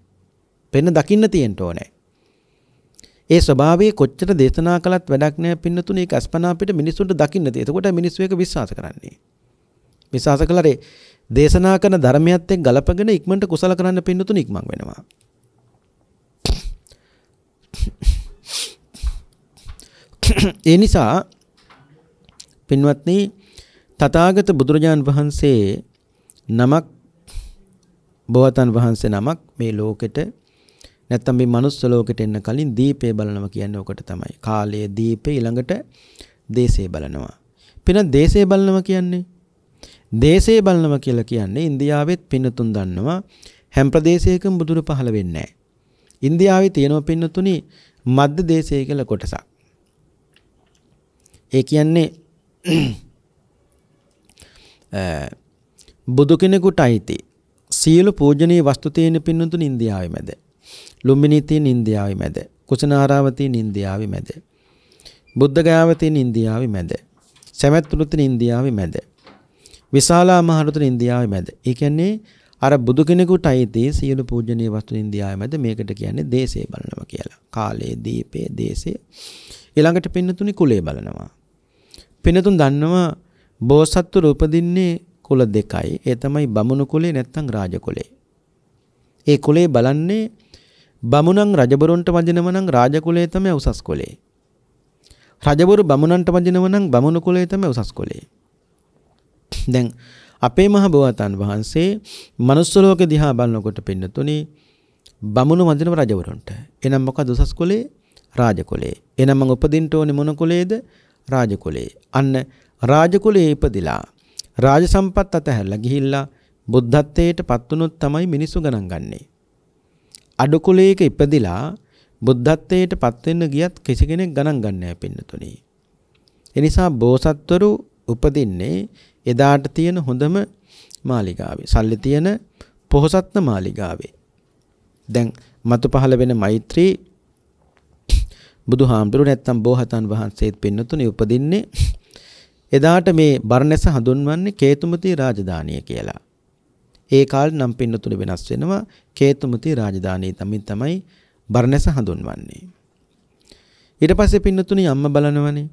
පේන්න දකින්න තියෙන්න ඕනේ. ඒ ස්වභාවයේ කොච්චර දේශනා කළත් වැඩක් නෑ පින්නතුනේ ඒක අස්පනා අපිට මිනිස්සුන්ට දකින්න තියෙ. එතකොට මිනිස්සු ඒක විශ්වාස කරන්නේ. විශ්වාස කළාරේ දේශනා කරන ධර්මයත් එක්ක ගලපගෙන ඉක්මනට කුසල කරන්න පින්නතුනේ ඉක්මන් වෙනවා. ඒ නිසා පින්වත්නි තථාගත බුදුරජාන් වහන්සේ නමක් බෝතන් වහන්සේ නමක් මේ ලෝකෙට නැත්තම් මේ manuss ලෝකෙට එන්න කලින් දීපේ බලනවා කියන්නේ ඔකට තමයි. කාලයේ දීපේ ඊළඟට දේශේ බලනවා. පින දේශේ බලනවා කියන්නේ දේශේ බලනවා කියලා කියන්නේ ඉන්දියාවෙත් පින්නතුන් දන්නවා හැම ප්‍රදේශයකම බුදුර පහළ වෙන්නේ නැහැ. ඉන්දියාවේ තියෙනවා පින්නතුනි මධ්‍ය දේශය කියලා කොටසක්. ඒ කියන්නේ බුදු කෙනෙකුට අයිති සියලු පූජනීය වස්තු තියෙන පින්නතුන් ඉන්දියාවේ මැද. ලුම්බිනී තියෙන ඉන්දියාවේ මැද. කුසනාරාව තියෙන ඉන්දියාවේ මැද. බුද්ධගයාව තියෙන ඉන්දියාවේ මැද. සැමැත්තුළු තියෙන ඉන්දියාවේ මැද. විශාලා මහනුවර තියෙන ඉන්දියාවේ මැද. ඒ කියන්නේ අර බුදු කෙනෙකුට අයිති සියලු පූජනීය වස්තු ඉන්දියාවේ මැද මේකට කියන්නේ දේශේ බලනවා කියලා. කාලේ, දීපේ, දේශේ. ඊළඟට පින්නතුනි කුලේ බලනවා. පින්නතුන් දන්නවා බෝසත්තුරු උපදින්නේ කුල දෙකයි. ඒ තමයි බමුණු කුලේ නැත්නම් රාජ කුලේ. ඒ කුලේ බලන්නේ බමුණන් රජබරුන්ට වඳිනව නම් රාජ කුලේ තමයි උසස් කුලේ. රජබරු බමුණන්ට වඳිනව නම් බමුණු කුලේ තමයි උසස් කුලේ. දැන් අපේ මහ බෝසතාන් වහන්සේ manuss ලෝකෙ දිහා බලනකොට පින්නතුනි බමුණු වඳිනව රජවරුන්ට. එහෙනම් මොකද උසස් කුලේ? රාජ කුලේ. එහෙනම් මම උපදින්න ඕනේ මොන කුලේද? රාජ කුලේ. අන්න රාජකුලේ ඉපදිලා රාජ සම්පත් අතහැරලා ගිහිල්ලා බුද්ධත්වයට පත් වුණොත් තමයි මිනිස්සු ගණන් ගන්නේ. අඩු කුලයක ඉපදිලා බුද්ධත්වයට පත් වෙන්න ගියත් කිසි කෙනෙක් ගණන් ගන්න නැහැ පින්නතුනේ. ඒ නිසා බෝසත්වරු උපදින්නේ එදාට තියෙන හොඳම මාලිගාවේ. සල්ලි තියෙන පොහොසත්න මාලිගාවේ. දැන් මතු පහළ වෙන මෛත්‍රී බුදුහාමුදුරු නැත්තම් බෝහතන් වහන්සේත් පින්නතුනේ උපදින්නේ එදාට මේ බරණැස හඳුන්වන්නේ කේතුමති රාජධානිය කියලා. ඒ කාලේ නම් පින්නතුනේ වෙනස් වෙනවා කේතුමති රාජධානිය තමයි තමයි බරණැස හඳුන්වන්නේ. ඊට පස්සේ පින්නතුනේ අම්ම බලනවනේ.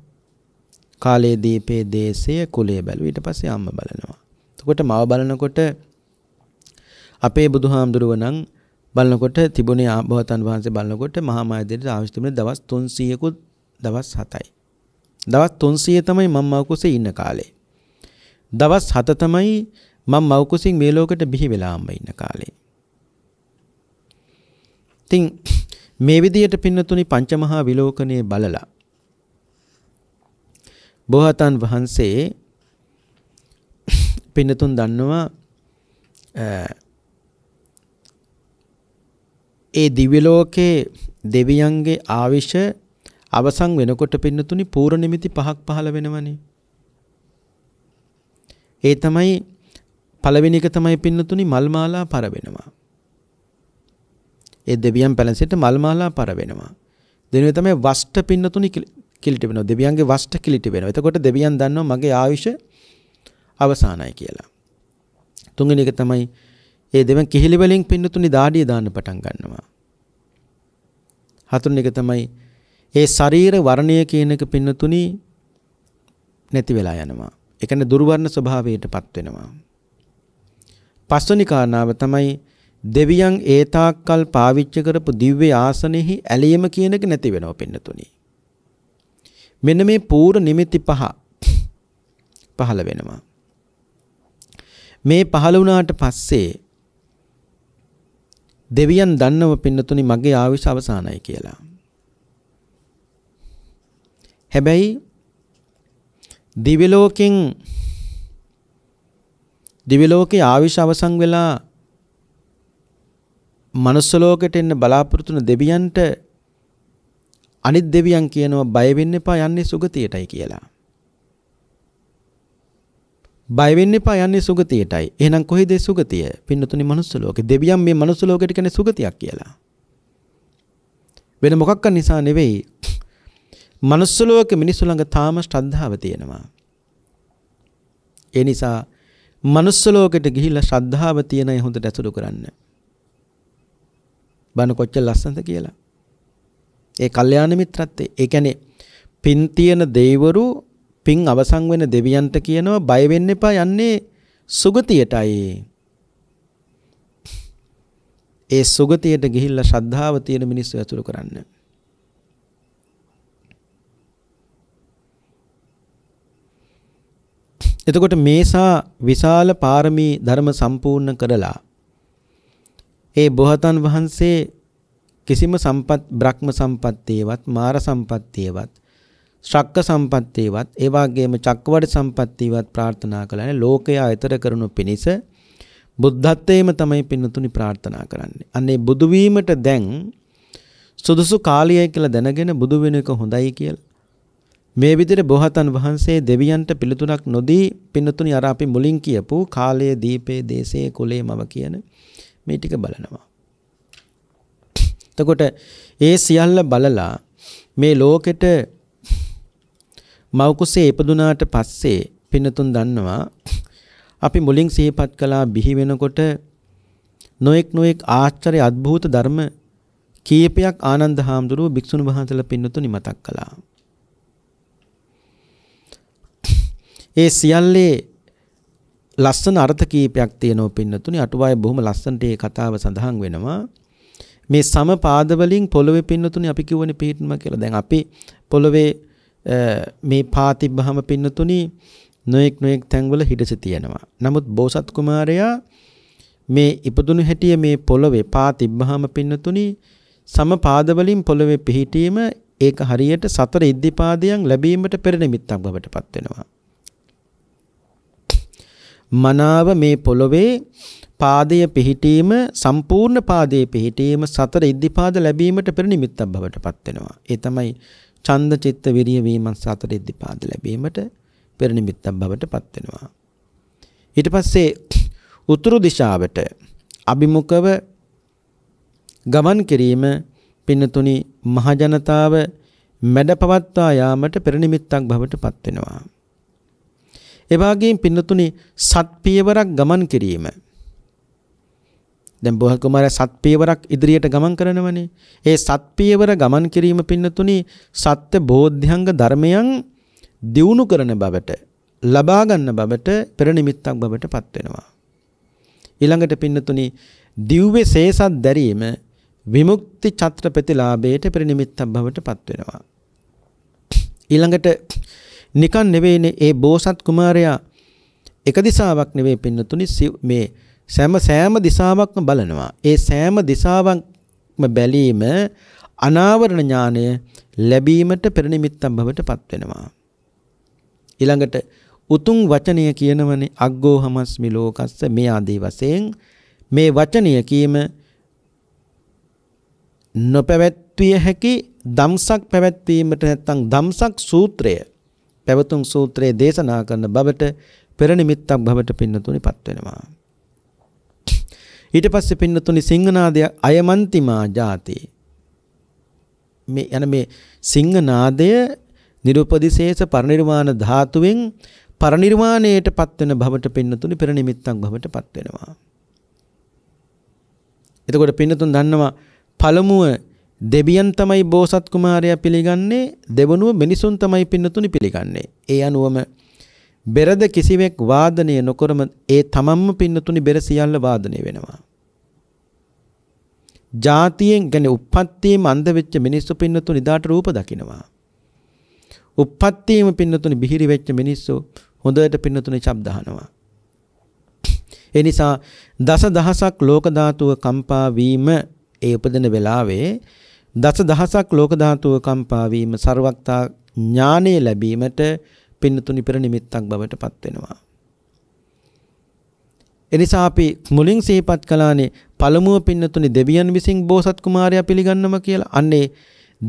කාලේ දීපේ දේශය කුලය බැලුවා. ඊට පස්සේ අම්ම බලනවා. එතකොට මව බලනකොට අපේ බුදුහාමුදුරුව නම් බලනකොට තිබුණේ ආභවතන් වහන්සේ බලනකොට මහා මායදේට ආවිෂ්ඨ තිබුණේ දවස් 300කුත් දවස් 7යි. දවස් 300 තමයි මම මව්කුසේ ඉන්න කාලේ. දවස් 7 තමයි මම මව්කුසින් මේ ලෝකෙට බිහි වෙලාම ඉන්න කාලේ. ඉතින් මේ විදියට පින්නතුනි පංචමහා විලෝකණයේ බලලා බෝහතන් වහන්සේ පින්නතුන් දන්නවා ඒ දිව්‍ය ලෝකේ දෙවියන්ගේ ආවිෂ අවසන් වෙනකොට පින්නතුනි පූර්ණ නිමිති පහක් පහළ වෙනවනේ. ඒ තමයි පළවෙනි එක තමයි පින්නතුනි මල් මාලා පර වෙනවා. ඒ දෙවියන් පැලසෙට මල් මාලා පර වෙනවා. දෙනුවේ තමයි වෂ්ඨ පින්නතුනි කිලිටි වෙනවා. දෙවියන්ගේ වෂ්ඨ කිලිටි වෙනවා. එතකොට දෙවියන් දන්නවා මගේ ආයුෂ අවසానයි කියලා. තුන්වෙනි එක තමයි ඒ දෙවන් කිහිලි වලින් පින්නතුනි දාඩිය දාන්න පටන් ගන්නවා. හතරවෙනි එක තමයි ඒ ශරීර වර්ණය කියන එක පින්නතුණි නැති වෙලා යනවා. ඒ කියන්නේ දුර්වර්ණ ස්වභාවයටපත් වෙනවා. පස්වෙනි කාරණාව තමයි දෙවියන් ඒ තාක්කල් පාවිච්චි කරපු දිව්‍ය ආසනෙහි ඇලීම කියන එක නැති වෙනව පින්නතුණි. මෙන්න මේ පූර්ව නිමිති පහ පහළ වෙනවා. මේ පහළ වුණාට පස්සේ දෙවියන් දන්නව පින්නතුණි මගේ ආවිස අවසానයි කියලා. හැබැයි දිව්‍ය ලෝකෙන් දිව්‍ය ලෝකේ ආවිෂ අවසන් වෙලා මනුස්ස ලෝකෙට එන්න බලාපොරොත්තු වෙන දෙවියන්ට අනිත් දෙවියන් කියනවා බය වෙන්න එපා යන්නේ සුගතියටයි කියලා. බය වෙන්න එපා යන්නේ සුගතියටයි. එහෙනම් කොහෙද සුගතිය? පින්නතුනි මනුස්ස ලෝකේ. දෙවියන් මේ මනුස්ස ලෝකෙට කියන්නේ සුගතියක් කියලා. වෙන මොකක්ක නිසා නෙවෙයි මනුස්ස ලෝක මිනිස්සු ළඟ තාම ශ්‍රද්ධාව තියෙනවා. ඒ නිසා මනුස්ස ලෝකෙට ගිහිල්ලා ශ්‍රද්ධාව තියෙන අය හොඳට ඇසුරු කරන්න. බන කොච්චර ලස්සනද කියලා. ඒ කල්යාණ මිත්‍රත්වය. ඒ කියන්නේ පින් තියෙන දෙවිවරු පින් අවසන් වෙන දෙවියන්ට කියනවා බය වෙන්න එපා යන්නේ සුගතියටයි. ඒ සුගතියට ගිහිල්ලා ශ්‍රද්ධාව තියෙන මිනිස්සු ඇසුරු කරන්නේ. එතකොට මේසා විශාල පාරමී ධර්ම සම්පූර්ණ කරලා ඒ බොහතන් වහන්සේ කිසිම සම්පත් බ්‍රහ්ම සම්පත්තේවත් මාර සම්පත්තේවත් ශක්ක සම්පත්තේවත් ඒ වගේම චක්කවඩ සම්පත්තේවත් ප්‍රාර්ථනා කළා ලෝකයා ඈතර කරනු පිණිස බුද්ධත්වයේම තමයි පින්නතුනි ප්‍රාර්ථනා කරන්නේ. අන්නේ බුදු දැන් සුදුසු කාලයයි කියලා දැනගෙන බුදු වෙන එක හොඳයි කියලා මේ විදිහට බෝසතන් වහන්සේ දෙවියන්ට පිළිතුරක් නොදී පින්නතුනි අර අපි මුලින් කියපු කාලයේ දීපේ දේශේ කුලේ මම කියන මේ ටික බලනවා. එතකොට ඒ සියල්ල බලලා මේ ලෝකෙට මෞකුසේ ඉපදුනාට පස්සේ පින්නතුන් දන්නවා අපි මුලින් සිහිපත් කළා බිහි වෙනකොට නොඑක් නොඑක් ආශ්චර්ය අద్භූත ධර්ම කීපයක් ආනන්ද හාමුදුරුව භික්ෂුන් වහන්සේලා පින්නතුනි මතක් කළා. ඒ සියල්ලේ ලස්සන අර්ථ කීපයක් තියෙනවා පින්නතුනි අටුවාවේ බොහොම ලස්සනට මේ කතාව සඳහන් වෙනවා මේ සම පාද වලින් පොළවේ පින්නතුනි අපි කියවනේ පිටුම කියලා දැන් අපි පොළවේ මේ පා තිබ්බහම පින්නතුනි නොඑක් නොඑක් තැන්වල හිඩස තියෙනවා නමුත් බෝසත් කුමාරයා මේ ඉපදුණු හැටිය මේ පොළවේ පා තිබ්බහම පින්නතුනි සම පාද වලින් පොළවේ පිහිටීම ඒක හරියට සතර ඉද්ධිපාදයන් ලැබීමට පෙර නිමිත්තක් බවට පත් වෙනවා මනාව මේ පොළොවේ පාදය පිහිටීම සම්පූර්ණ පාදයේ පිහිටීම සතර ඉද්ධිපාද ලැබීමට පෙර නිමිත්තක් බවට පත් වෙනවා. ඒ තමයි ඡන්ද චිත්ත විරිය වීම සතර ඉද්ධිපාද ලැබීමට පෙර නිමිත්තක් බවට පත් වෙනවා. ඊට පස්සේ උතුරු දිශාවට අභිමුඛව ගමන් කිරීම පින්නතුනි මහජනතාව මැඩ පවත්වා යාමට පෙර නිමිත්තක් බවට පත් වෙනවා. එවාගේම පින්නතුනි සත් පියවරක් ගමන් කිරීම. දැන් බෝහ කුමාරයා සත් පියවරක් ඉදිරියට ගමන් කරනවනේ. ඒ සත් පියවර ගමන් කිරීම පින්නතුනි සත්‍ය බෝධ්‍යංග ධර්මයන් දියුණු කරන බවට ලබා ගන්න බවට පෙර නිමිත්තක් බවටපත් වෙනවා. ඊළඟට පින්නතුනි දිව්වේ සේසත් දැරීම විමුක්ති චත්‍රපතිලාභයට පෙර නිමිත්තක් බවටපත් වෙනවා. ඊළඟට නිකන් නෙවෙයිනේ ඒ බෝසත් කුමාරයා එක දිසාවක් නෙවෙයි පින්නතුනි මේ සෑම සෑම දිසාවක්ම බලනවා. ඒ සෑම දිසාවක්ම බැලීම අනාවරණ ඥානය ලැබීමට පෙරනිමිත්තම් බවටපත් වෙනවා. ඊළඟට උතුම් වචනය කියනවනේ අග්ගෝහමස්මි ලෝකස්ස මේ ආදී වශයෙන් මේ වචනය කීම නොපැවැත්විය හැකි දම්සක් පැවැත්වීමට නැත්නම් දම්සක් සූත්‍රය පැවතුම් සූත්‍රයේ දේශනා කරන බවට පෙර නිමිත්තක් බවට පින්නතුණිපත් වෙනවා. ඊට පස්සේ පින්නතුණි සිංහනාදය අයමන්තිමා ජාති මේ යන මේ සිංහනාදය නිරුපදිශේෂ පරිනිර්වාණ ධාතුවෙන් පරිනිර්වාණයට පත්වෙන භවට පින්නතුණි පෙර නිමිත්තක් භවට පත්වෙනවා. එතකොට පින්නතුන් දන්නවා පළමුව දෙවියන් තමයි බෝසත් කුමාරයා පිළිගන්නේ දෙවනුව මිනිසුන් තමයි පින්නතුනි පිළිගන්නේ. ඒ අනුවම බෙරද කිසිවෙක් වාදනය නොකරම ඒ තමන්ම පින්නතුනි බෙර සියල්ල වාදනය වෙනවා. ජාතියෙන් ගැන උප්පත්තියම අන්ධ වෙච්ච මිනිස්සු පින්නතුනි දාට රූප දකිනවා. උප්පත්තියම පින්නතුනි බිහිරි වෙච්ච මිනිස්සු හොඳට පින්නතුනි ශබ්ද අහනවා. ඒ නිසා දස දහසක් ලෝක ධාතුව කම්පා වීම ඒ උපදින වෙලාවේ දස දහසක් ලෝක ධාතුව කම්පා වීම ਸਰවක්තා ඥානෙ ලැබීමට පින්නතුනි පෙර නිමිත්තක් බවට පත් වෙනවා. එනිසා අපි මුලින් සිහිපත් කළානේ පළමුව පින්නතුනි දෙවියන් විසින් බෝසත් කුමාරයා පිළිගන්නම කියලා. අන්නේ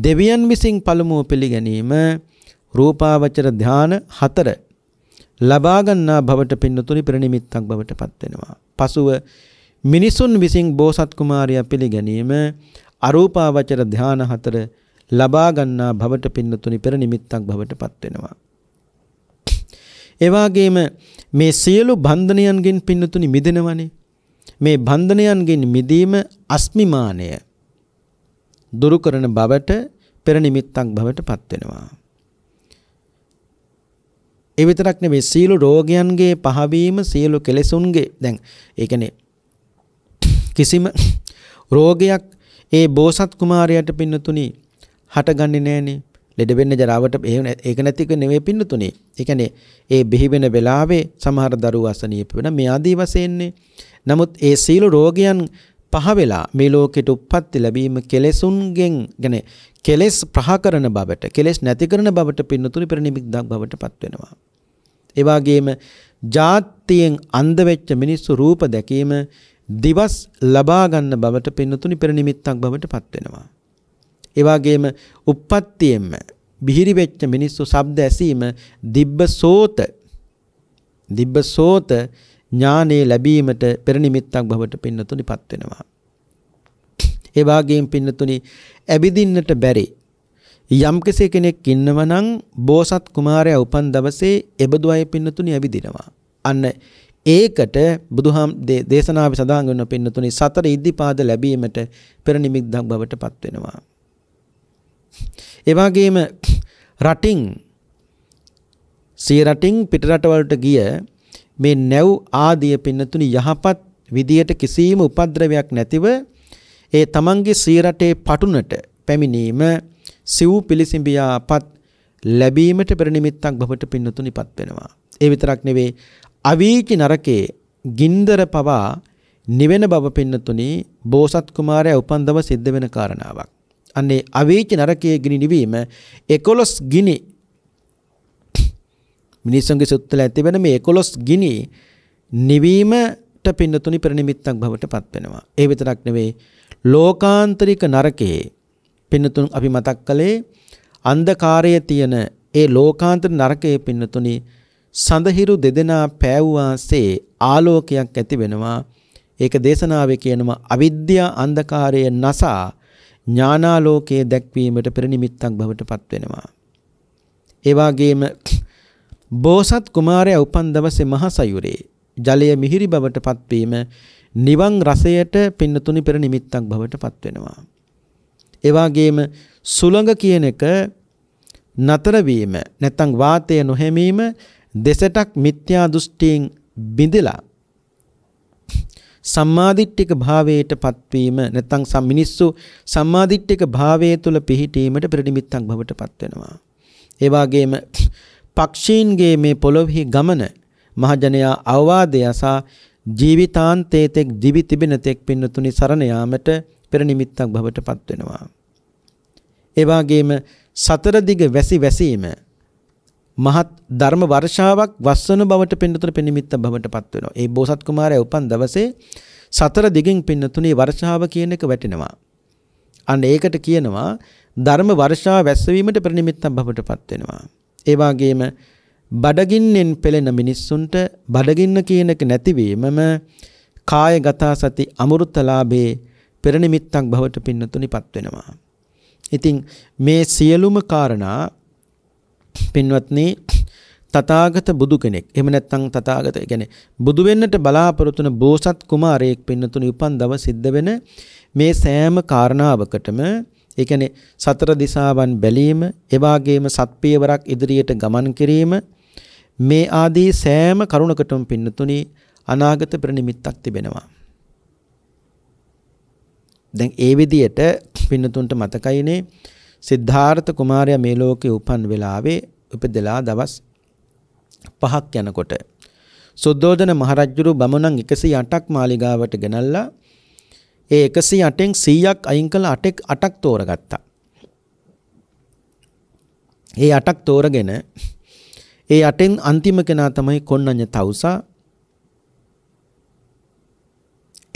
දෙවියන් විසින් පළමුව පිළිගැනීම රූපාවචර ධාන හතර ලබා ගන්නා භවට පින්නතුනි පෙර නිමිත්තක් බවට පත් වෙනවා. පසුව මිනිසුන් විසින් බෝසත් කුමාරයා පිළිගැනීම අරූපාවචර ධාන හතර ලබා ගන්නා භවට පින්නතුනි පෙර නිමිත්තක් භවටපත් වෙනවා. ඒ වගේම මේ සියලු බන්ධනයන්ගෙන් පින්නතුනි මිදෙනවනේ. මේ බන්ධනයන්ගෙන් මිදීම අස්මිමානය දුරු කරන බවට පෙර නිමිත්තක් භවටපත් වෙනවා. ඒ විතරක් නෙවෙයි සීල රෝගයන්ගේ පහවීම සීල කෙලෙසුන්ගේ දැන් ඒ කියන්නේ කිසිම රෝගයක් ඒ බෝසත් කුමාරයාට පින්නතුණි හටගන්නේ නැහනේ. ලෙඩ වෙන්න ජරාවට එහෙම ඒක නැතික නෙවෙයි පින්නතුණි. ඒ කියන්නේ ඒ බිහි වෙන වෙලාවේ සමහර දරුවෝ අසනීප වෙන මේ ආදී වශයෙන්නේ. නමුත් ඒ සීල රෝගයන් පහ වෙලා මේ ලෝකෙට උප්පත්ති ලැබීම කෙලෙසුන්ගෙන් ගැන කෙලෙස් ප්‍රහකරන බවට කෙලෙස් නැති කරන බවට පින්නතුනි පරිණිමික්දක් බවටපත් වෙනවා. ඒ වගේම ජාතියෙන් අන්ධ වෙච්ච මිනිස්සු රූප දැකීම දිවස් ලබා ගන්න බවට පින්නතුනි පෙර නිමිත්තක් බවට පත් වෙනවා. ඒ වගේම uppattiයෙන්ම බිහිරි වෙච්ච මිනිස්සු ශබ්ද ඇසීම දිබ්බ සෝත දිබ්බ සෝත ඥානේ ලැබීමට පෙර නිමිත්තක් බවට පින්නතුනි පත් වෙනවා. ඒ වගේම පින්නතුනි ඇබිදින්නට බැරි යම් කෙනෙක් ඉන්නවනම් බෝසත් කුමාරයා උපන් දවසේ එබදු අය පින්නතුනි ඇවිදිනවා. අන්න ඒකට බුදුහාම දේශනාවේ සඳහන් වෙන පින්නතුනි සතර ඉද්ධිපාද ලැබීමට පෙර නිමිද්දක් බවට පත් වෙනවා. ඒ වගේම රටින් සිය රටින් පිට රටවලට ගිය මේ නැව් ආදී පින්නතුනි යහපත් විදියට කිසිම උපද්‍රවයක් නැතිව ඒ තමන්ගේ සිය රටේ පටුනට පැමිණීම සිව් පිලිසිඹියාපත් ලැබීමට පෙර නිමිත්තක් බවට පින්නතුනිපත් වෙනවා. ඒ විතරක් නෙවෙයි අවීචි නරකේ ගින්දර පවා නිවෙන බව පින්නතුනි බෝසත් කුමාරයා උපන්දව සිද්ධ වෙන කාරණාවක්. අන්නේ අවීචි නරකයේ ගිනි නිවීම 11 ගිනි මිනිසුන්ගේ සුත්තල ඇති වෙන මේ 11 ගිනි නිවීමට පින්නතුනි ප්‍රනිමිත්තක් බවට පත් වෙනවා. ඒ විතරක් නෙවෙයි ලෝකාන්තරික නරකයේ පින්නතුන් අපි මතක් කළේ අන්ධකාරයේ තියෙන ඒ ලෝකාන්තර නරකයේ පින්නතුනි සඳහිරු දෙදෙනා පෑවුවාසේ ආලෝකයක් ඇති වෙනවා. ඒක දේශනාවේ කියනවා අවිද්‍යා අන්ධකාරය නසා ඥානාලෝකයේ දැක්වීමට පෙරනිමිත්තක් බවට පත් වෙනවා. ඒ වගේම බෝසත් කුමාරයා උපන් දවසේ මහසයුරේ ජලය මිහිරි බවට පත්වීම නිවන් රසයට පින්නතුනි පෙර නිමිත්තක් බවට පත් වෙනවා. ඒ වගේම සුළඟ කියන එක නතර වීම නැත්නම් වාතය නොහැමීම දෙසටක් මිත්‍යා දෘෂ්ටියෙන් බිඳලා සම්මාදිට්ඨික භාවයට පත්වීම නැත්නම් සම් මිනිස්සු සම්මාදිට්ඨික භාවය තුල පිහිටීමට ප්‍රතිනිමිත්තක් බවට පත් වෙනවා. ඒ වගේම පක්ෂීන්ගේ මේ පොළොවේ ගමන මහජනයා අවවාදය අසා ජීවිතාන්තයේ තෙක් දිවි තිබෙන තෙක් පින්නතුනි සරණ යාමට ප්‍රතිනිමිත්තක් බවට පත් වෙනවා. ඒ වගේම සතර දිග වැසි වැසීම මහත් ධර්ම වර්ෂාවක් වස්සන බවට පින්නතුන පිනිමිත්ත බවට පත් වෙනවා. ඒ බෝසත් කුමාරයා උපන් දවසේ සතර දිගින් පින්නතුනේ වර්ෂාව කියන එක වැටෙනවා. අන්න ඒකට කියනවා ධර්ම වර්ෂාව වැස්සවීමට ප්‍රනිමිත්තම් බවට පත් වෙනවා. ඒ වගේම බඩගින්නෙන් පෙළෙන මිනිස්සුන්ට බඩගින්න කියන එක නැතිවීමම කායගත සති අමෘතලාභේ පෙරනිමිත්තක් බවට පින්නතුනිපත් වෙනවා. ඉතින් මේ සියලුම කාරණා පින්වත්නි තථාගත බුදු කෙනෙක් එහෙම නැත්නම් තථාගත يعني බුදු වෙන්නට බලාපොරොත්තු වන බෝසත් කුමාරයෙක් පින්නතුනි උපන් දවස් සිද්ධ වෙන මේ සෑම කාරණාවකටම ඒ කියන්නේ සතර දිසාවන් බැලීම ඒ වගේම සත්පියවරක් ඉදිරියට ගමන් කිරීම මේ ආදී සෑම කරුණකටම පින්නතුනි අනාගත ප්‍රනිමිත්තක් තිබෙනවා දැන් ඒ විදියට පින්නතුන්ට මතකයිනේ සිද්ධාර්ථ කුමාරයා මේ ලෝකේ උපන් වෙලාවේ උපදලා දවස් 5ක් යනකොට සුද්ධෝදන මහරජුරු බමුණන් 108ක් මාලිගාවට ගෙනල්ලා ඒ 108න් 100ක් අයින් කළා 8ක් 8ක් තෝරගත්තා. ඒ 8ක් තෝරගෙන ඒ 8න් අන්තිම කෙනා තමයි කොන්නඤ්ඤ තවුසා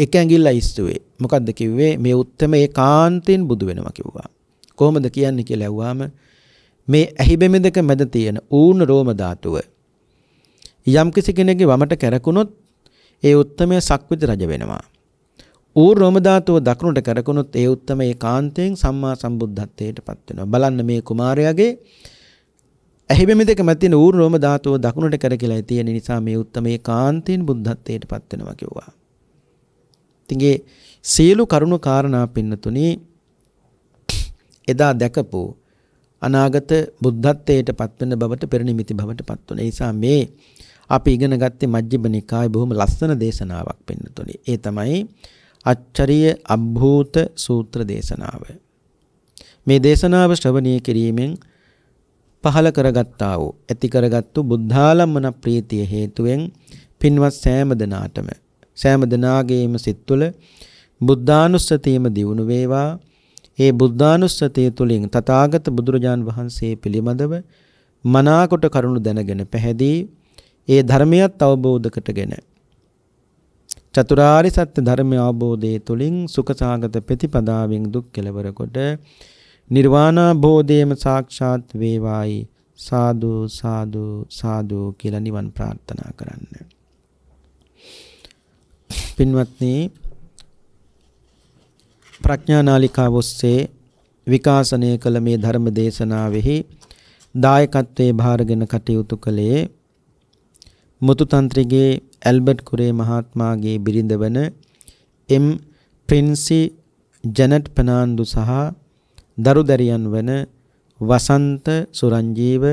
එක ඇඟිල්ල ඉස්තුවේ. මොකද්ද කිව්වේ? මේ උත්තරම ඒකාන්තයෙන් බුදු වෙනවා කිව්වා. කොහොමද කියන්නේ කියලා ඇහුවාම මේ ඇහි බෙමෙදක මැද තියෙන ඌර්ණ රෝම ධාතුව යම් කිසි කෙනෙක්ගේ වමට කැරකුණොත් ඒ උත්තමය සක්විත රජ වෙනවා. ඌර් රෝම ධාතුව දකුණට කැරකුණොත් ඒ උත්තමය ඒකාන්තයෙන් සම්මා සම්බුද්ධත්වයට පත් වෙනවා. බලන්න මේ කුමාරයාගේ ඇහි බෙමෙදක මැද තියෙන ඌර් රෝම ධාතුව දකුණට කැරකිලා තියෙන නිසා මේ උත්තමය ඒකාන්තයෙන් බුද්ධත්වයට පත් වෙනවා කිව්වා. ඉතින් ඒ සියලු කරුණු කාරණා පින්නතුණී එදා දැකපු අනාගත බුද්ධත්වයට පත්වන බවට පෙරනිමිති බවට පත්වන නිසා මේ අපි ඉගෙන ගත්තේ මජ්ජිම නිකායේ බොහොම ලස්සන දේශනාවක් පෙන්වතුනේ. ඒ තමයි අච්චරිය අභූත සූත්‍ර දේශනාව. මේ දේශනාව ශ්‍රවණය කිරීමෙන් පහළ කරගත්තා වූ ඇති කරගත්තු බුද්ධාලම්මන ප්‍රීතිය හේතුවෙන් පින්වත් සෑම දෙනාටම සෑම දෙනාගේම සිත් තුළ බුද්ධානුස්සතියම දියුණු වේවා ඒ බුද්ධානුස්සතිය තුළින් තථාගත බුදුරජාන් වහන්සේ පිළිබඳව මනාකොට කරුණු දැනගෙන පැහැදී ඒ ධර්මයත් අවබෝධ කරගෙන චතුරාර්ය සත්‍ය ධර්මය අවබෝධයේ තුලින් සුඛසාගත ප්‍රතිපදාවෙන් දුක් කෙලවර කොට නිර්වාණාභෝධයම සාක්ෂාත් වේවායි සාදු සාදු සාදු කියලා නිවන් ප්‍රාර්ථනා කරන්න. පින්වත්නි ප්‍රඥානාලිකාව ඔස්සේ විකාශනය කළ මේ ධර්ම දේශනාවෙහි දායකත්වයේ භාරගෙන කටයුතු කළේ මුතු තන්ත්‍රිගේ ඇල්බර්ට් කුරේ මහත්මයාගේ බිරිඳ වන එම් ප්‍රින්සි ජැනට් පනාන්දු සහ දරුදරියන් වන වසන්ත සුරංජීව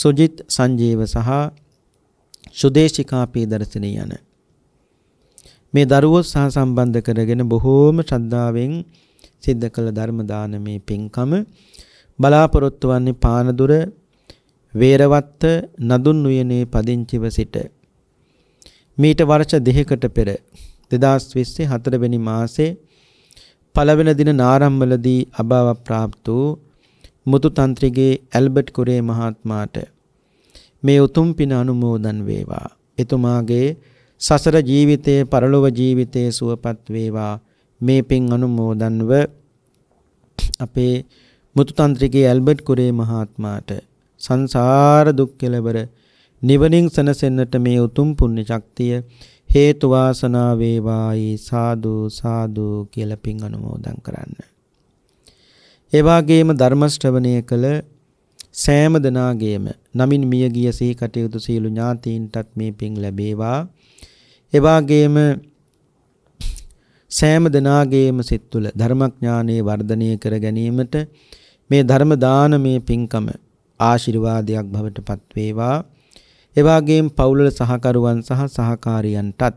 සුජිත් සංජීව සහ සුදේශිකා පීදර්ශනී යන මේ දරුවෝ සහ සම්බන්ධ කරගෙන බොහෝම ශ්‍රද්ධාවෙන් සිද්ධ කළ ධර්ම දානමේ පින්කම බලාපොරොත්තු වන්නේ පානදුර වේරවත්ත නදුන් උයනේ පදිංචිව සිට මීට වර්ෂ දෙකකට පෙර 2020 4 වෙනි මාසේ පළවෙන දින නාරම්මලදී අභාව ප්‍රාප්ත වූ මුතු තන්ත්‍රිගේ ඇල්බර්ට් කුරේ මහත්මයාට මේ උතුම් පින අනුමෝදන් වේවා. එතුමාගේ සසර ජීවිතයේ පරලොව ජීවිතයේ සුවපත් වේවා මේ පින් අනුමෝදන්ව අපේ මුතු තන්ත්‍රිකේ ඇල්බර්ට් කුරේ මහත්මයාට සංසාර දුක් කෙලවර නිවනින් සැනසෙන්නට මේ උතුම් පුණ්‍ය ශක්තිය හේතු වාසනා වේවායි සාදු සාදු කියලා පින් අනුමෝදන් කරන්න. ඒ වගේම ධර්ම ශ්‍රවණය කළ සෑම දනාගේම නමින් මිය ගිය සී කටයුතු සීලු ඥාතීන්ටත් මේ පින් ලැබේවා. එවාගේම සෑම දෙනාගේම සිත් තුළ ධර්මඥානයේ වර්ධනය කර ගැනීමට මේ ධර්ම දානමේ පින්කම ආශිර්වාදයක් බවට පත්වේවා. එවාගේම පවුලල සහකරුවන් සහ සහකාරියන්ටත්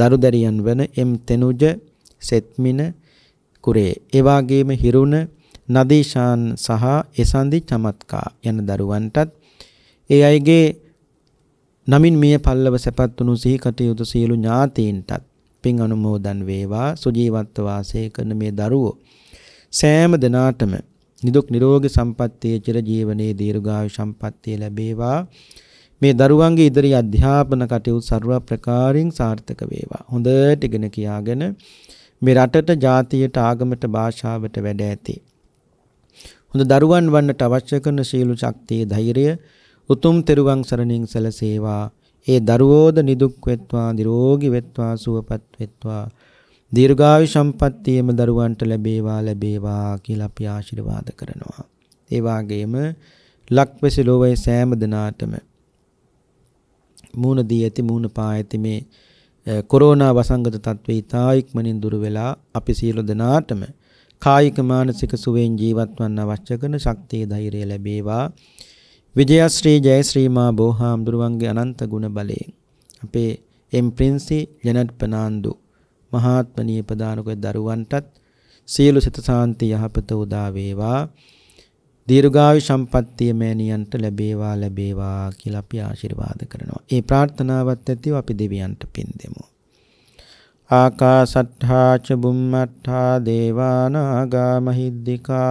දරුදැරියන් වන එම් තෙනුජ සෙත්මින කුරේ. එවාගේම හිරුණ නදීශාන් සහ එසන්දි චමත්කා යන දරුවන්ටත් ඒ අයගේ නමින් මිය පල්ලව සැපත් වුණු සිහි කටයුතු සියලු ඥාතීන්ටත් පින් අනුමෝදන් වේවා සුජීවත්ව වාසය කරන මේ දරුවෝ සෑම දිනාටම නිදුක් නිරෝගී සම්පන්නිය චිර ජීවනයේ දීර්ඝායු සම්පන්නිය ලැබේවා මේ දරුවන්ගේ ඉදිරි අධ්‍යාපන කටයුතු ਸਰව ප්‍රකාරයෙන් සාර්ථක වේවා හොඳට ඉගෙන කියාගෙන මේ රටට ජාතියට ආගමට භාෂාවට වැඩ ඇතේ හොඳ දරුවන් වන්නට අවශ්‍ය කරන සීල ශක්තිය ධෛර්යය උතුම් තෙරුවන් සරණින් සැලසේවා. ඒ දරුවෝද නිදුක් වෙත්වා, නිරෝගී වෙත්වා, සුවපත් වෙත්වා. දීර්ඝායු සම්පන්නියම දරුවන්ට ලැබේවා ලැබේවා කියලා අපි ආශිර්වාද කරනවා. ඒ වාගේම ලක්වැසි ලෝවයේ සෑම දිනාටම මූණ දී ඇති මූණ පා ඇති මේ කොරෝනා වසංගත තත්ත්වේ ඉතායික්මනින් දුර වෙලා අපි සියලු දෙනාටම කායික මානසික සුවයෙන් ජීවත් වන්න අවශ්‍ය කරන ශක්තිය ධෛර්යය ලැබේවා විජයශ්‍රී ජයශ්‍රී මා බෝහාම්දුරුවන්ගේ අනන්ත ගුණ බලයෙන් අපේ එම් ප්‍රින්සි ජනට් පනාන්දු මහාත්මනීය ප්‍රදානක දරුවන්ටත් සියලු සිත සාන්ති යහපත උදා වේවා දීර්ඝායු සම්පන්නිය මෑණියන්ට ලැබේවා ලැබේවා කියලා අපි ආශිර්වාද කරනවා. ඒ ප්‍රාර්ථනාවත් ඇතිව අපි දෙවියන්ට පින් දෙමු. ආකාසට්ඨා ච බුම්මට්ඨා දේවානාගා මහිද්దికා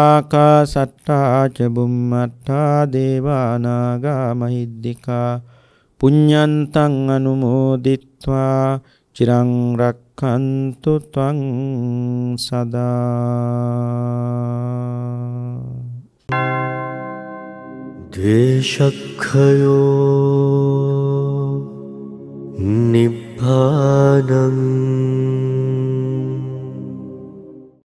ආකාසට්ටා ච බුම්මට්ටා දේවානාගා මහිද්దికා පුඤ්ඤන්තං අනුමෝදිත්වා චිරං රක්ඛන්තු ත්වං සදා දේශක්ඛයෝ නිබ්බානං